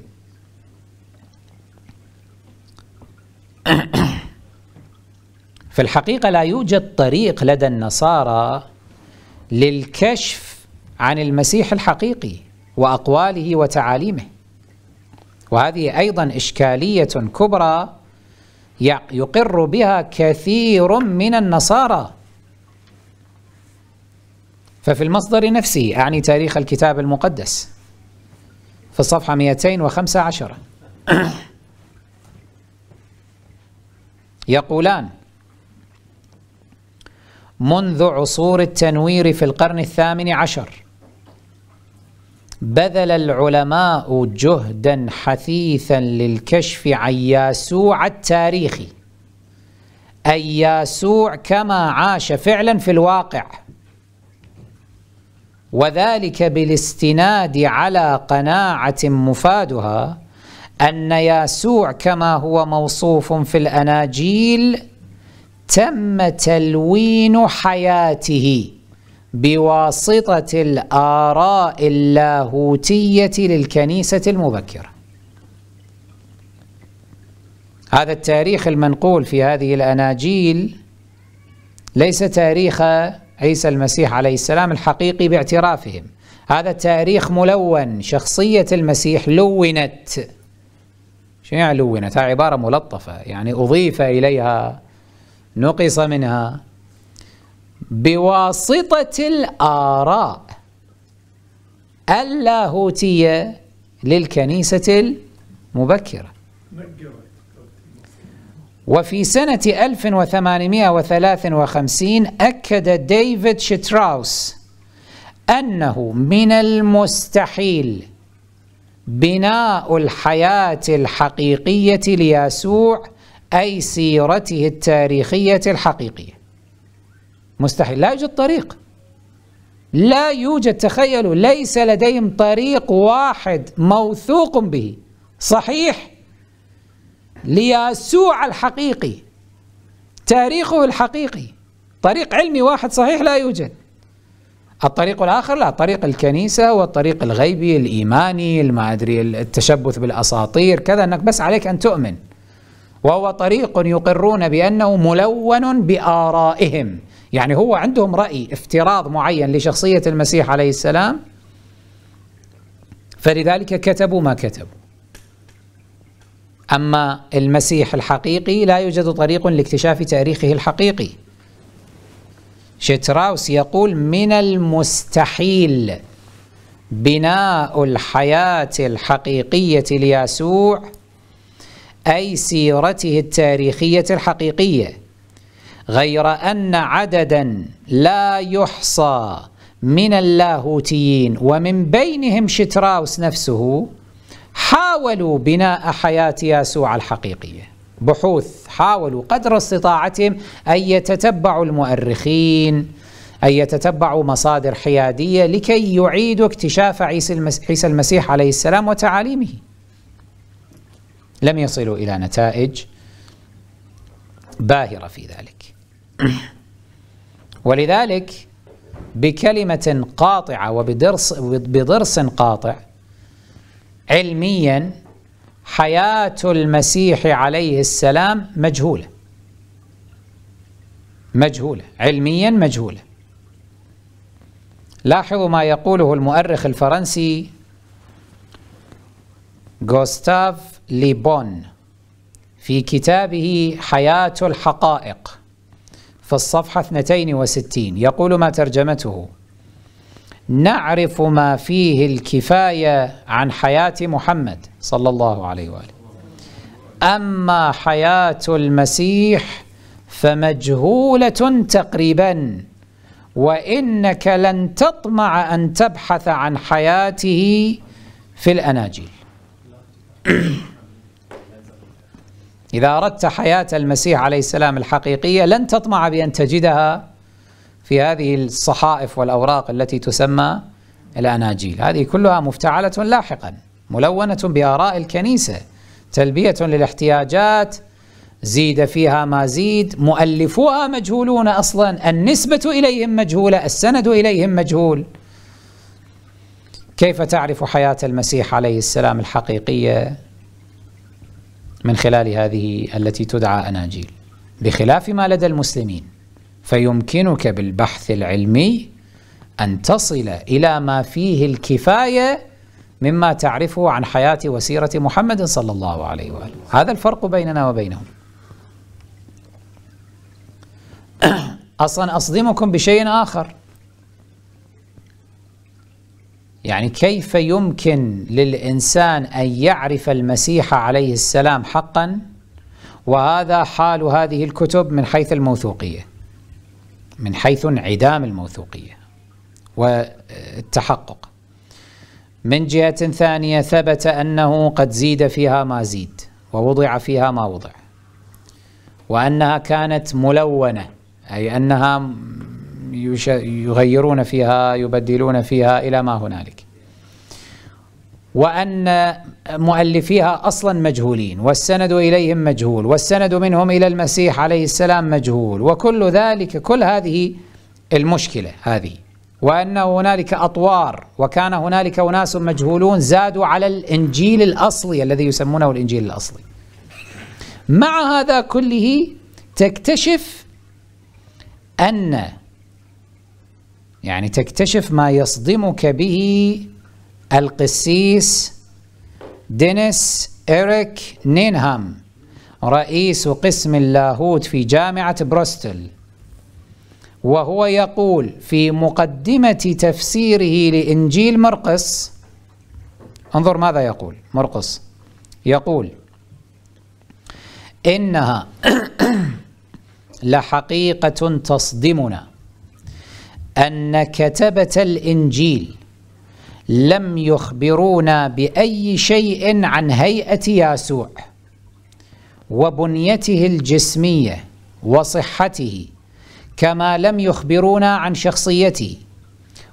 في الحقيقة لا يوجد طريق لدى النصارى للكشف عن المسيح الحقيقي واقواله وتعاليمه وهذه ايضا اشكاليه كبرى يقر بها كثير من النصارى ففي المصدر نفسه اعني تاريخ الكتاب المقدس في الصفحه 215 (clears throat) يقولان منذ عصور التنوير في القرن الثامن عشر بذل العلماء جهدا حثيثا للكشف عن ياسوع التاريخي أي ياسوع كما عاش فعلا في الواقع وذلك بالاستناد على قناعة مفادها أن ياسوع كما هو موصوف في الأناجيل تم تلوين حياته بواسطة الآراء اللاهوتية للكنيسة المبكرة هذا التاريخ المنقول في هذه الأناجيل ليس تاريخ عيسى المسيح عليه السلام الحقيقي باعترافهم هذا تاريخ ملون شخصية المسيح لونت شو يعني لونت؟ هذه عبارة ملطفة يعني أضيف إليها نقص منها بواسطة الآراء اللاهوتية للكنيسة المبكرة وفي سنة 1853 أكد ديفيد شتراوس أنه من المستحيل بناء الحياة الحقيقية ليسوع أي سيرته التاريخية الحقيقية مستحيل لا يوجد طريق لا يوجد تخيلوا ليس لديهم طريق واحد موثوق به صحيح ليسوع الحقيقي تاريخه الحقيقي طريق علمي واحد صحيح لا يوجد الطريق الآخر لا طريق الكنيسة والطريق الغيبي الإيماني ما أدري التشبث بالأساطير كذا أنك بس عليك أن تؤمن وهو طريق يقرون بأنه ملون بآرائهم يعني هو عندهم رأي افتراض معين لشخصية المسيح عليه السلام فلذلك كتبوا ما كتبوا أما المسيح الحقيقي لا يوجد طريق لاكتشاف تاريخه الحقيقي شتراوس يقول من المستحيل بناء الحياة الحقيقية ليسوع أي سيرته التاريخية الحقيقية غير أن عددا لا يحصى من اللاهوتيين ومن بينهم شتراوس نفسه حاولوا بناء حياة يسوع الحقيقية بحوث حاولوا قدر استطاعتهم أن يتتبعوا المؤرخين أن يتتبعوا مصادر حيادية لكي يعيدوا اكتشاف عيسى المسيح عليه السلام وتعاليمه لم يصلوا إلى نتائج باهرة في ذلك ولذلك بكلمة قاطعة وبدرس بدرس قاطع علميا حياة المسيح عليه السلام مجهولة مجهولة علميا مجهولة لاحظوا ما يقوله المؤرخ الفرنسي غوستاف ليبون في كتابه حياة الحقائق في الصفحة 62 يقول ما ترجمته نعرف ما فيه الكفاية عن حياة محمد صلى الله عليه وآله أما حياة المسيح فمجهولة تقريبا وإنك لن تطمع أن تبحث عن حياته في الأناجيل إذا أردت حياة المسيح عليه السلام الحقيقية لن تطمع بأن تجدها في هذه الصحائف والأوراق التي تسمى الأناجيل هذه كلها مفتعلة لاحقا ملونة بآراء الكنيسة تلبية للاحتياجات زيد فيها ما زيد مؤلفوها مجهولون أصلا النسبة إليهم مجهولة السند إليهم مجهول كيف تعرف حياة المسيح عليه السلام الحقيقية من خلال هذه التي تدعى أناجيل بخلاف ما لدى المسلمين فيمكنك بالبحث العلمي أن تصل إلى ما فيه الكفاية مما تعرفه عن حياة وسيرة محمد صلى الله عليه وآله هذا الفرق بيننا وبينهم (coughs) أصلا أصدمكم بشيء آخر يعني كيف يمكن للإنسان أن يعرف المسيح عليه السلام حقا وهذا حال هذه الكتب من حيث الموثوقية من حيث انعدام الموثوقية والتحقق من جهة ثانية ثبت أنه قد زيد فيها ما زيد ووضع فيها ما وضع وأنها كانت ملونة أي أنها يغيرون فيها يبدلون فيها إلى ما هنالك وأن مؤلفيها أصلا مجهولين والسند إليهم مجهول والسند منهم إلى المسيح عليه السلام مجهول وكل ذلك كل هذه المشكلة هذه وأن هنالك أطوار وكان هنالك أناس مجهولون زادوا على الإنجيل الأصلي الذي يسمونه الإنجيل الأصلي مع هذا كله تكتشف أن يعني تكتشف ما يصدمك به القسيس دينيس إريك نينهام رئيس قسم اللاهوت في جامعة بروستل وهو يقول في مقدمة تفسيره لإنجيل مرقس انظر ماذا يقول مرقس يقول إنها (coughs) لحقيقة تصدمنا أن كتبة الإنجيل لم يخبرونا بأي شيء عن هيئة يسوع وبنيته الجسمية وصحته كما لم يخبرونا عن شخصيته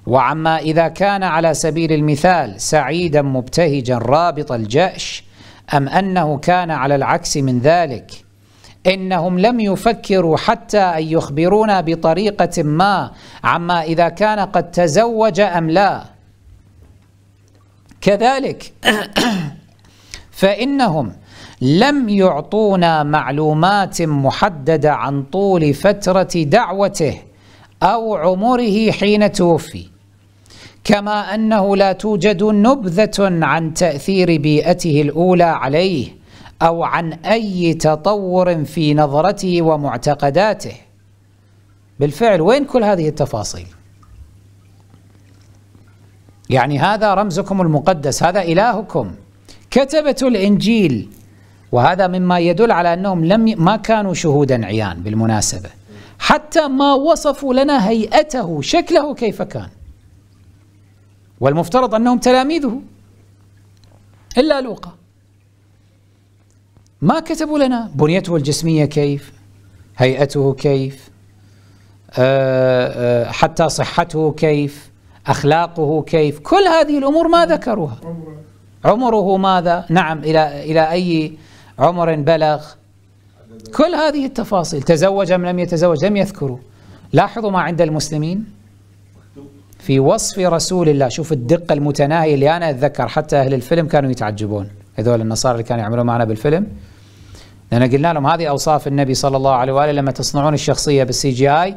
وعما إذا كان على سبيل المثال سعيدا مبتهجا رابط الجأش أم أنه كان على العكس من ذلك إنهم لم يفكروا حتى أن يخبرونا بطريقة ما عما إذا كان قد تزوج أم لا كذلك (coughs) فإنهم لم يعطونا معلومات محددة عن طول فترة دعوته أو عمره حين توفي كما أنه لا توجد نبذة عن تأثير بيئته الأولى عليه أو عن أي تطور في نظرته ومعتقداته بالفعل وين كل هذه التفاصيل يعني هذا رمزكم المقدس هذا إلهكم كتبة الإنجيل وهذا مما يدل على أنهم لم ما كانوا شهودا عيان بالمناسبة حتى ما وصفوا لنا هيئته شكله كيف كان والمفترض أنهم تلاميذه إلا لوقا ما كتبوا لنا بنيته الجسمية كيف هيئته كيف آه، آه، حتى صحته كيف أخلاقه كيف كل هذه الأمور ما ذكروها عمره ماذا نعم إلى, إلى أي عمر بلغ كل هذه التفاصيل تزوج أم لم يتزوج لم يذكروا لاحظوا ما عند المسلمين في وصف رسول الله شوف الدقة المتناهية اللي أنا أتذكر حتى أهل الفيلم كانوا يتعجبون هذول النصارى اللي كانوا يعملون معنا بالفيلم لأن قلنا لهم هذه أوصاف النبي صلى الله عليه وآله لما تصنعون الشخصية بالسي جي آي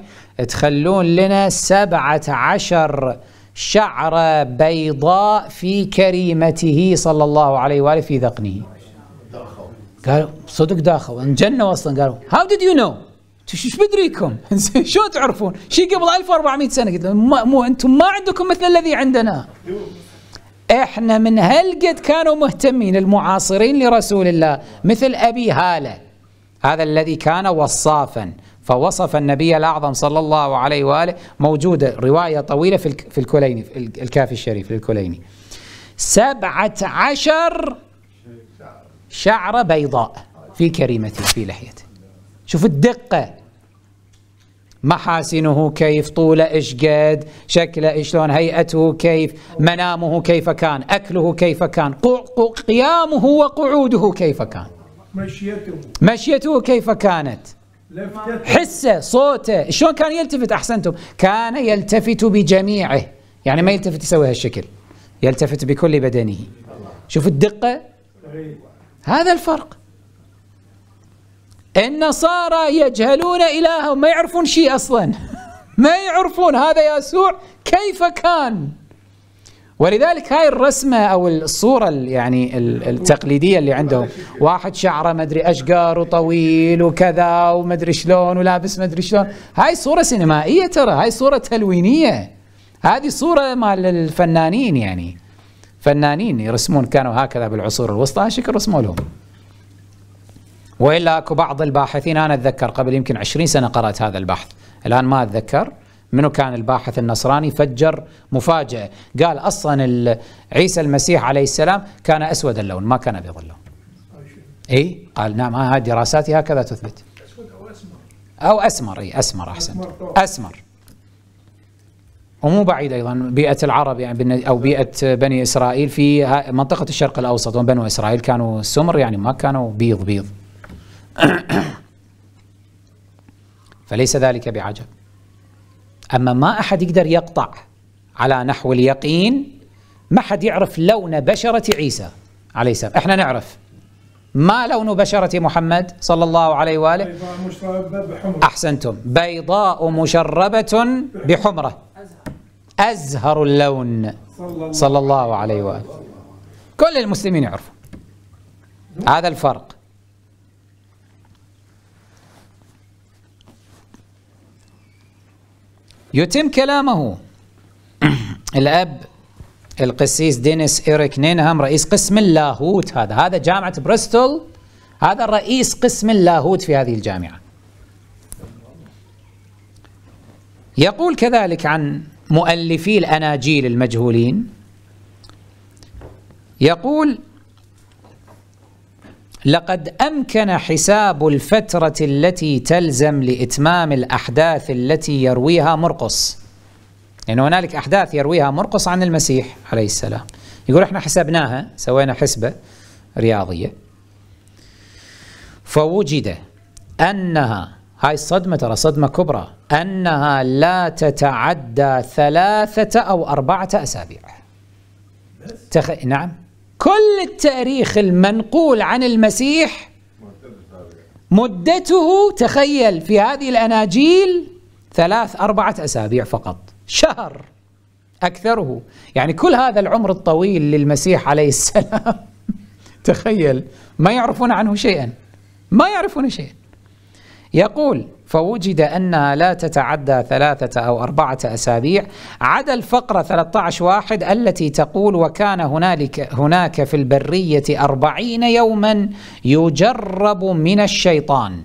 تخلون لنا سبعة عشر شعرة بيضاء في كريمته صلى الله عليه وآله في ذقنه قالوا صدق داخل انجنوا أصلا قالوا هاو ديد يو نو ايش بدريكم؟ (laughs) شو تعرفون؟ شي قبل 1400 سنه قلت لهم مو انتم ما عندكم مثل الذي عندنا احنا من هالقد كانوا مهتمين المعاصرين لرسول الله مثل ابي هاله هذا الذي كان وصافا فوصف النبي الاعظم صلى الله عليه واله موجوده روايه طويله في في الكليني الكافي الشريف للكليني سبعة عشر شعرة بيضاء في كريمته في لحيته شوف الدقة محاسنه كيف طوله إيش قد شكله إيش لون هيئته كيف منامه كيف كان أكله كيف كان قيامه وقعوده كيف كان مشيته مشيته كيف كانت حسه صوته شلون كان يلتفت أحسنتم كان يلتفت بجميعه يعني ما يلتفت يسوي هالشكل يلتفت بكل بدنه شوف الدقة هذا الفرق النصارى يجهلون إلههم ما يعرفون شيء أصلا (laughs) ما يعرفون هذا يسوع كيف كان ولذلك هاي الرسمة أو الصورة يعني التقليدية اللي عندهم واحد شعره مدري أشقر وطويل وكذا ومدري شلون ولابس مدري شلون هاي صورة سينمائية ترى هاي صورة تلوينية هذه صورة مال الفنانين يعني فنانين يرسمون كانوا هكذا بالعصور الوسطى شكل رسموا لهم والا اكو بعض الباحثين انا اتذكر قبل يمكن 20 سنه قرات هذا البحث، الان ما اتذكر منو كان الباحث النصراني فجر مفاجاه، قال اصلا عيسى المسيح عليه السلام كان اسود اللون ما كان ابيض اللون. اي قال نعم هذه دراساتي هكذا تثبت. اسود او اسمر. او اسمر اي اسمر احسن اسمر, ومو بعيد ايضا بيئه العرب يعني او بيئه بني اسرائيل في منطقه الشرق الاوسط وبنو اسرائيل كانوا سمر يعني ما كانوا بيض بيض. (coughs) فليس ذلك بعجب أما ما أحد يقدر يقطع على نحو اليقين ما حد يعرف لون بشرة عيسى عليه السلام احنا نعرف ما لون بشرة محمد صلى الله عليه وآله بيضاء مشربة بحمرة أحسنتم بيضاء مشربة بحمرة أزهر اللون صلى الله عليه وآله كل المسلمين يعرفوا هذا الفرق يتم كلامه (clears throat) الأب القسيس دينيس إيريك نينهام رئيس قسم اللاهوت هذا هذا جامعة بريستول هذا رئيس قسم اللاهوت في هذه الجامعة يقول كذلك عن مؤلفي الأناجيل المجهولين يقول لقد أمكن حساب الفترة التي تلزم لإتمام الأحداث التي يرويها مرقص لأن يعني هنالك أحداث يرويها مرقص عن المسيح عليه السلام يقول احنا حسبناها سوينا حسبة رياضية فوجد أنها هاي الصدمة ترى صدمة كبرى أنها لا تتعدى ثلاثة أو أربعة أسابيع تخ... نعم كل التاريخ المنقول عن المسيح مدته تخيل في هذه الأناجيل ثلاث أربعة أسابيع فقط شهر أكثره يعني كل هذا العمر الطويل للمسيح عليه السلام (laughs) تخيل ما يعرفون عنه شيئا ما يعرفون شيئا يقول فوجد أنها لا تتعدى ثلاثة أو أربعة أسابيع عدا الفقرة 13 واحد التي تقول وكان هنالك هناك في البرية أربعين يوما يجرب من الشيطان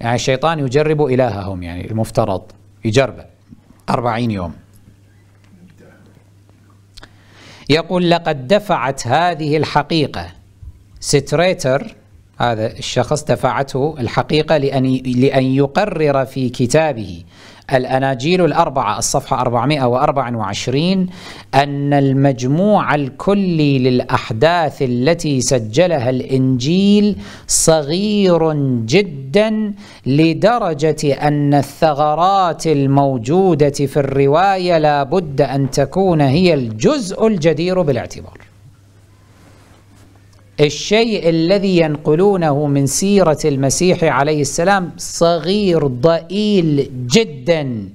يعني الشيطان يجرب إلههم يعني المفترض يجربه أربعين يوم يقول لقد دفعت هذه الحقيقة ستريتر هذا الشخص دفعته الحقيقة لأن, لأن يقرر في كتابه الأناجيل الأربعة الصفحة 424 أن المجموع الكلي للأحداث التي سجلها الإنجيل صغير جدا لدرجة أن الثغرات الموجودة في الرواية لا بد أن تكون هي الجزء الجدير بالاعتبار الشيء الذي ينقلونه من سيرة المسيح عليه السلام صغير ضئيل جدا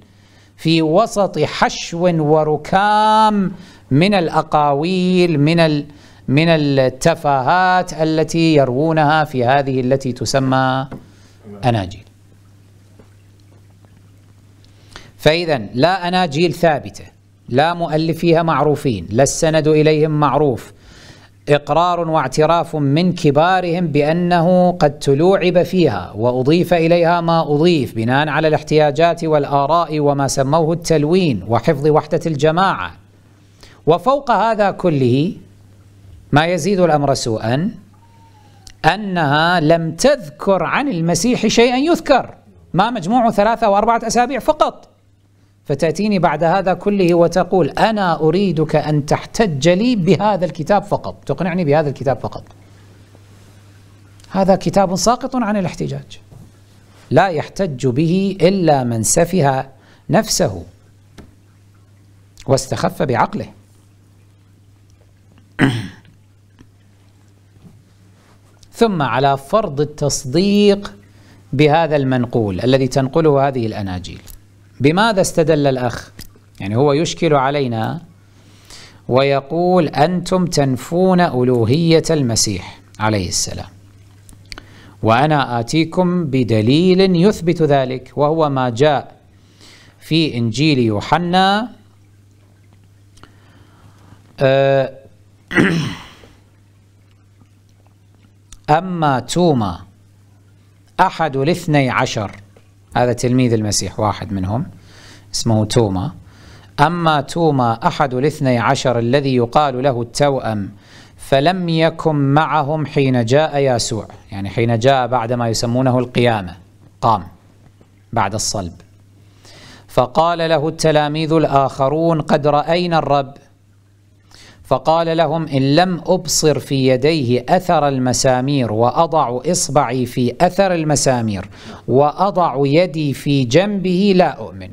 في وسط حشو وركام من الأقاويل من ال من التفاهات التي يروونها في هذه التي تسمى أناجيل فإذا لا أناجيل ثابتة لا مؤلفيها معروفين لا السند إليهم معروف إقرار واعتراف من كبارهم بأنه قد تلوعب فيها وأضيف إليها ما أضيف بناء على الاحتياجات والآراء وما سموه التلوين وحفظ وحدة الجماعة وفوق هذا كله ما يزيد الأمر سوءا أنها لم تذكر عن المسيح شيئا يذكر ما مجموعه ثلاثة وأربعة أسابيع فقط فتأتيني بعد هذا كله وتقول أنا أريدك أن تحتج لي بهذا الكتاب فقط تقنعني بهذا الكتاب فقط هذا كتاب ساقط عن الاحتجاج لا يحتج به إلا من سفه نفسه واستخف بعقله (clears throat) ثم على فرض التصديق بهذا المنقول الذي تنقله هذه الأناجيل بماذا استدل الأخ؟ يعني هو يشكل علينا ويقول أنتم تنفون ألوهية المسيح عليه السلام وأنا آتيكم بدليل يثبت ذلك وهو ما جاء في إنجيل يوحنا آه، (clears throat) أما توما أحد الاثني عشر هذا تلميذ المسيح واحد منهم اسمه توما أما توما أحد الاثني عشر الذي يقال له التوأم فلم يكن معهم حين جاء يسوع يعني حين جاء بعد ما يسمونه القيامة قام بعد الصلب فقال له التلاميذ الآخرون قد رأينا الرب فقال لهم إن لم أبصر في يديه أثر المسامير وأضع إصبعي في أثر المسامير وأضع يدي في جنبه لا أؤمن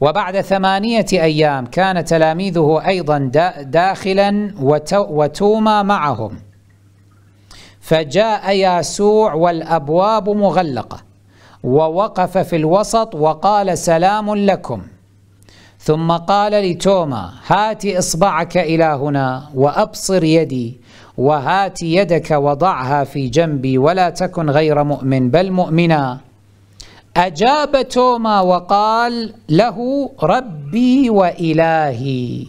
وبعد ثمانية أيام كان تلاميذه أيضا داخلا وتوما معهم فجاء ياسوع والأبواب مغلقة ووقف في الوسط وقال سلام لكم ثم قال لتوما هات إصبعك إلى هنا وأبصر يدي وهات يدك وضعها في جنبي ولا تكن غير مؤمن بل مؤمنا أجاب توما وقال له ربي وإلهي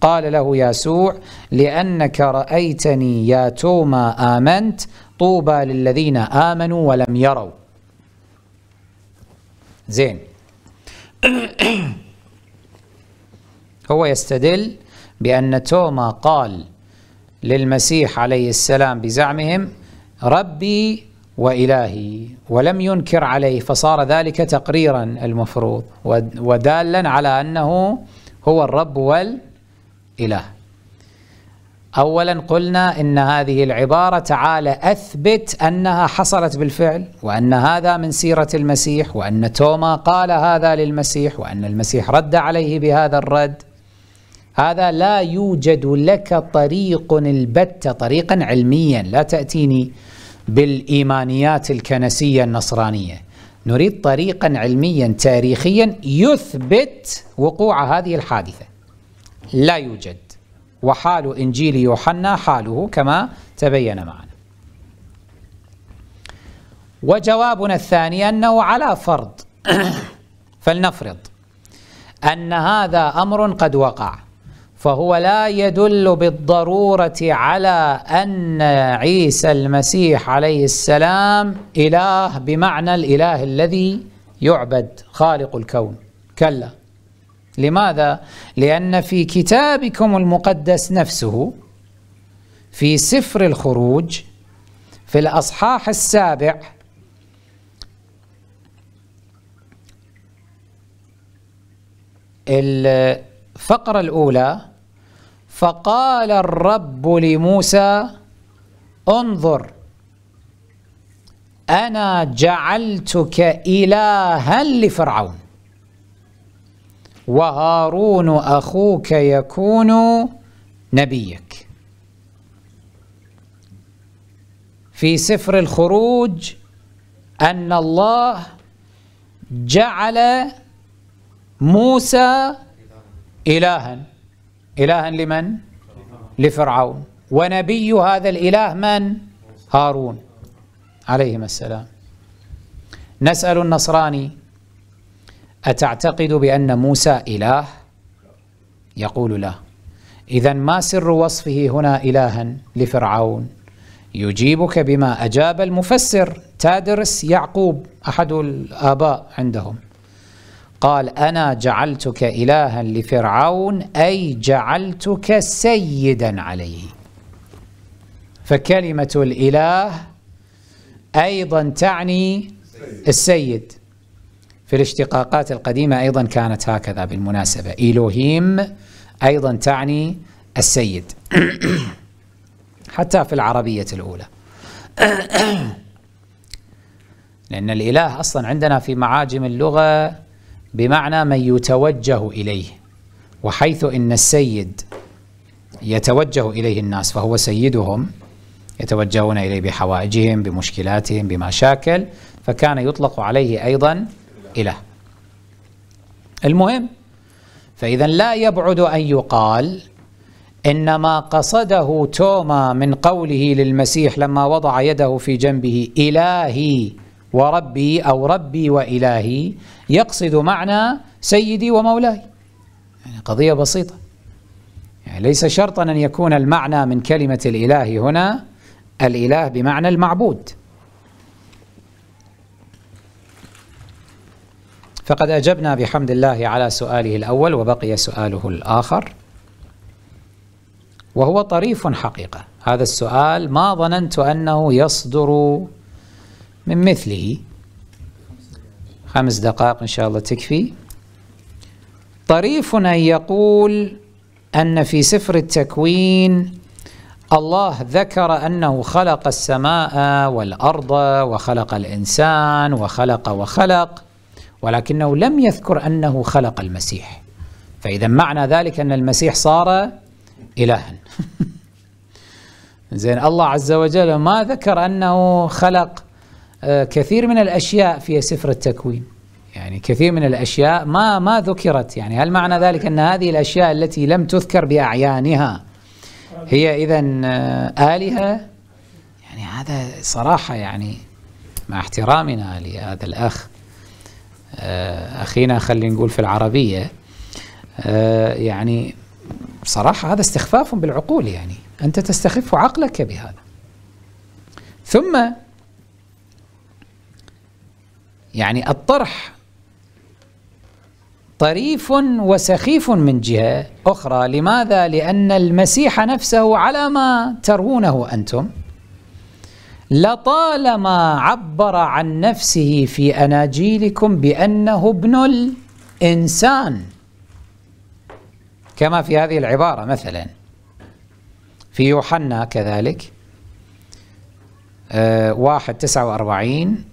قال له يسوع لأنك رأيتني يا توما آمنت طوبى للذين آمنوا ولم يروا زين (clears throat) هو يستدل بأن توما قال للمسيح عليه السلام بزعمهم ربي وإلهي ولم ينكر عليه فصار ذلك تقريرا المفروض ودالا على أنه هو الرب والإله أولا قلنا إن هذه العبارة تعالى أثبت أنها حصلت بالفعل وأن هذا من سيرة المسيح وأن توما قال هذا للمسيح وأن المسيح رد عليه بهذا الرد هذا لا يوجد لك طريق البتة طريقا علميا لا تأتيني بالإيمانيات الكنسية النصرانية نريد طريقا علميا تاريخيا يثبت وقوع هذه الحادثة لا يوجد وحال إنجيل يوحنا حاله كما تبين معنا وجوابنا الثاني أنه على فرض (coughs) فلنفرض أن هذا أمر قد وقع فهو لا يدل بالضرورة على أن عيسى المسيح عليه السلام إله بمعنى الإله الذي يعبد خالق الكون كلا لماذا؟ لأن في كتابكم المقدس نفسه في سفر الخروج في الأصحاح السابع الفقرة الأولى فقال الرب لموسى انظر أنا جعلتك إلها لفرعون وهارون أخوك يكون نبيك في سفر الخروج أن الله جعل موسى إلها إلها لمن؟ لفرعون ونبي هذا الإله من؟ هارون عليهما السلام نسأل النصراني أتعتقد بأن موسى إله؟ يقول لا إذا ما سر وصفه هنا إلها لفرعون؟ يجيبك بما أجاب المفسر تادرس يعقوب أحد الآباء عندهم قال أنا جعلتك إلها لفرعون أي جعلتك سيدا عليه فكلمة الإله أيضا تعني السيد في الاشتقاقات القديمة أيضا كانت هكذا بالمناسبة إلوهيم أيضا تعني السيد (coughs) حتى في العربية الأولى (coughs) لأن الإله أصلا عندنا في معاجم اللغة بمعنى من يتوجه إليه وحيث إن السيد يتوجه إليه الناس فهو سيدهم يتوجهون إليه بحوائجهم بمشكلاتهم بمشاكل فكان يطلق عليه أيضا إله المهم فإذا لا يبعد أن يقال إن ما قصده توما من قوله للمسيح لما وضع يده في جنبه إلهي وربي أو ربي وإلهي يقصد معنى سيدي ومولاي يعني قضية بسيطة يعني ليس شرطا أن يكون المعنى من كلمة الإله هنا الإله بمعنى المعبود فقد أجبنا بحمد الله على سؤاله الأول وبقي سؤاله الآخر وهو طريف حقيقة هذا السؤال ما ظننت أنه يصدر من مثله خمس دقائق إن شاء الله تكفي طريف أن يقول أن في سفر التكوين الله ذكر أنه خلق السماء والأرض وخلق الإنسان وخلق وخلق ولكنه لم يذكر أنه خلق المسيح فإذا معنى ذلك أن المسيح صار إلها (laughs) زين الله عز وجل ما ذكر أنه خلق آه، كثير من الأشياء في سفر التكوين يعني كثير من الأشياء ما ما ذكرت يعني هل معنى ذلك أن هذه الأشياء التي لم تذكر بأعيانها هي إذا آه، آلهة يعني هذا صراحة يعني مع احترامنا لهذا الأخ آه، أخينا خلينا نقول في العربية يعني صراحة هذا استخفاف بالعقول يعني أنت تستخف عقلك بهذا ثم يعني الطرح طريف وسخيف من جهة أخرى لماذا؟ لأن المسيح نفسه على ما ترونه أنتم لطالما عبر عن نفسه في أناجيلكم بأنه ابن الإنسان كما في هذه العبارة مثلا في يوحنا كذلك آه، واحد تسعة وأربعين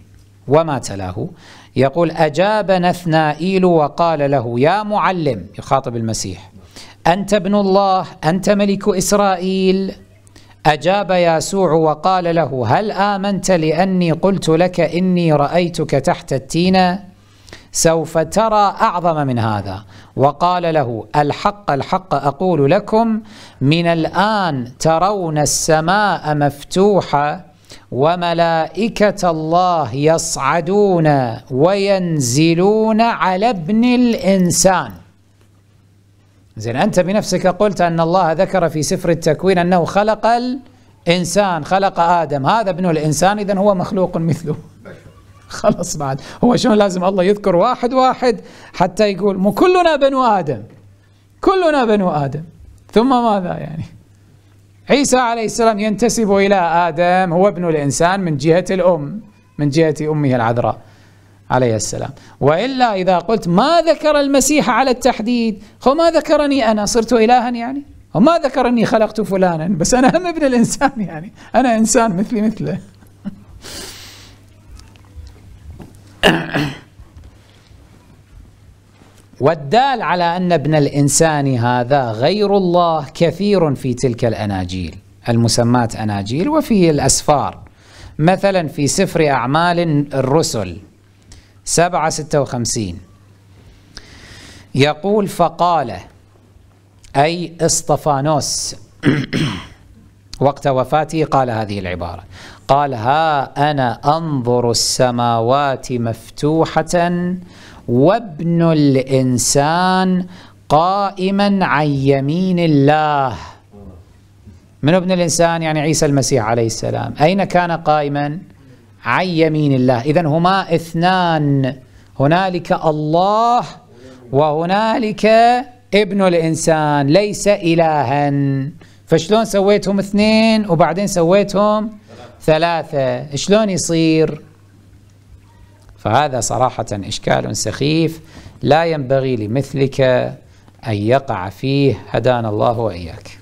وما تلاه يقول أجاب نثنائيل وقال له يا معلم يخاطب المسيح أنت ابن الله أنت ملك إسرائيل أجاب يسوع وقال له هل آمنت لأني قلت لك إني رأيتك تحت التينة سوف ترى أعظم من هذا وقال له الحق الحق أقول لكم من الآن ترون السماء مفتوحة وملائكة الله يصعدون وينزلون على ابن الإنسان زين أنت بنفسك قلت أن الله ذكر في سفر التكوين أنه خلق الإنسان خلق آدم هذا ابن الإنسان إذا هو مخلوق مثله (laughs) خلص بعد هو شلون لازم الله يذكر واحد واحد حتى يقول مو كلنا بنو آدم كلنا بنو آدم ثم ماذا يعني عيسى عليه السلام ينتسب إلى آدم هو ابن الإنسان من جهة الأم من جهة أمه العذراء عليه السلام وإلا إذا قلت ما ذكر المسيح على التحديد هو ما ذكرني أنا صرت إلها يعني وما ذكرني خلقت فلانا بس أنا هم ابن الإنسان يعني أنا إنسان مثلي مثله (coughs) والدال على أن ابن الإنسان هذا غير الله كثير في تلك الأناجيل المسمات أناجيل وفي الأسفار مثلا في سفر أعمال الرسل سبعة ستة وخمسين يقول فقال أي اسطفانوس (clears throat) وقت وفاته قال هذه العبارة قال ها أنا أنظر السماوات مفتوحة وابن الإنسان قائما عن يمين الله من ابن الإنسان يعني عيسى المسيح عليه السلام أين كان قائما عن يمين الله إذا هما اثنان هنالك الله وهنالك ابن الإنسان ليس إلها فشلون سويتهم اثنين وبعدين سويتهم ثلاثة شلون يصير؟ فهذا صراحة إشكال سخيف لا ينبغي لمثلك أن يقع فيه هدانا الله وإياك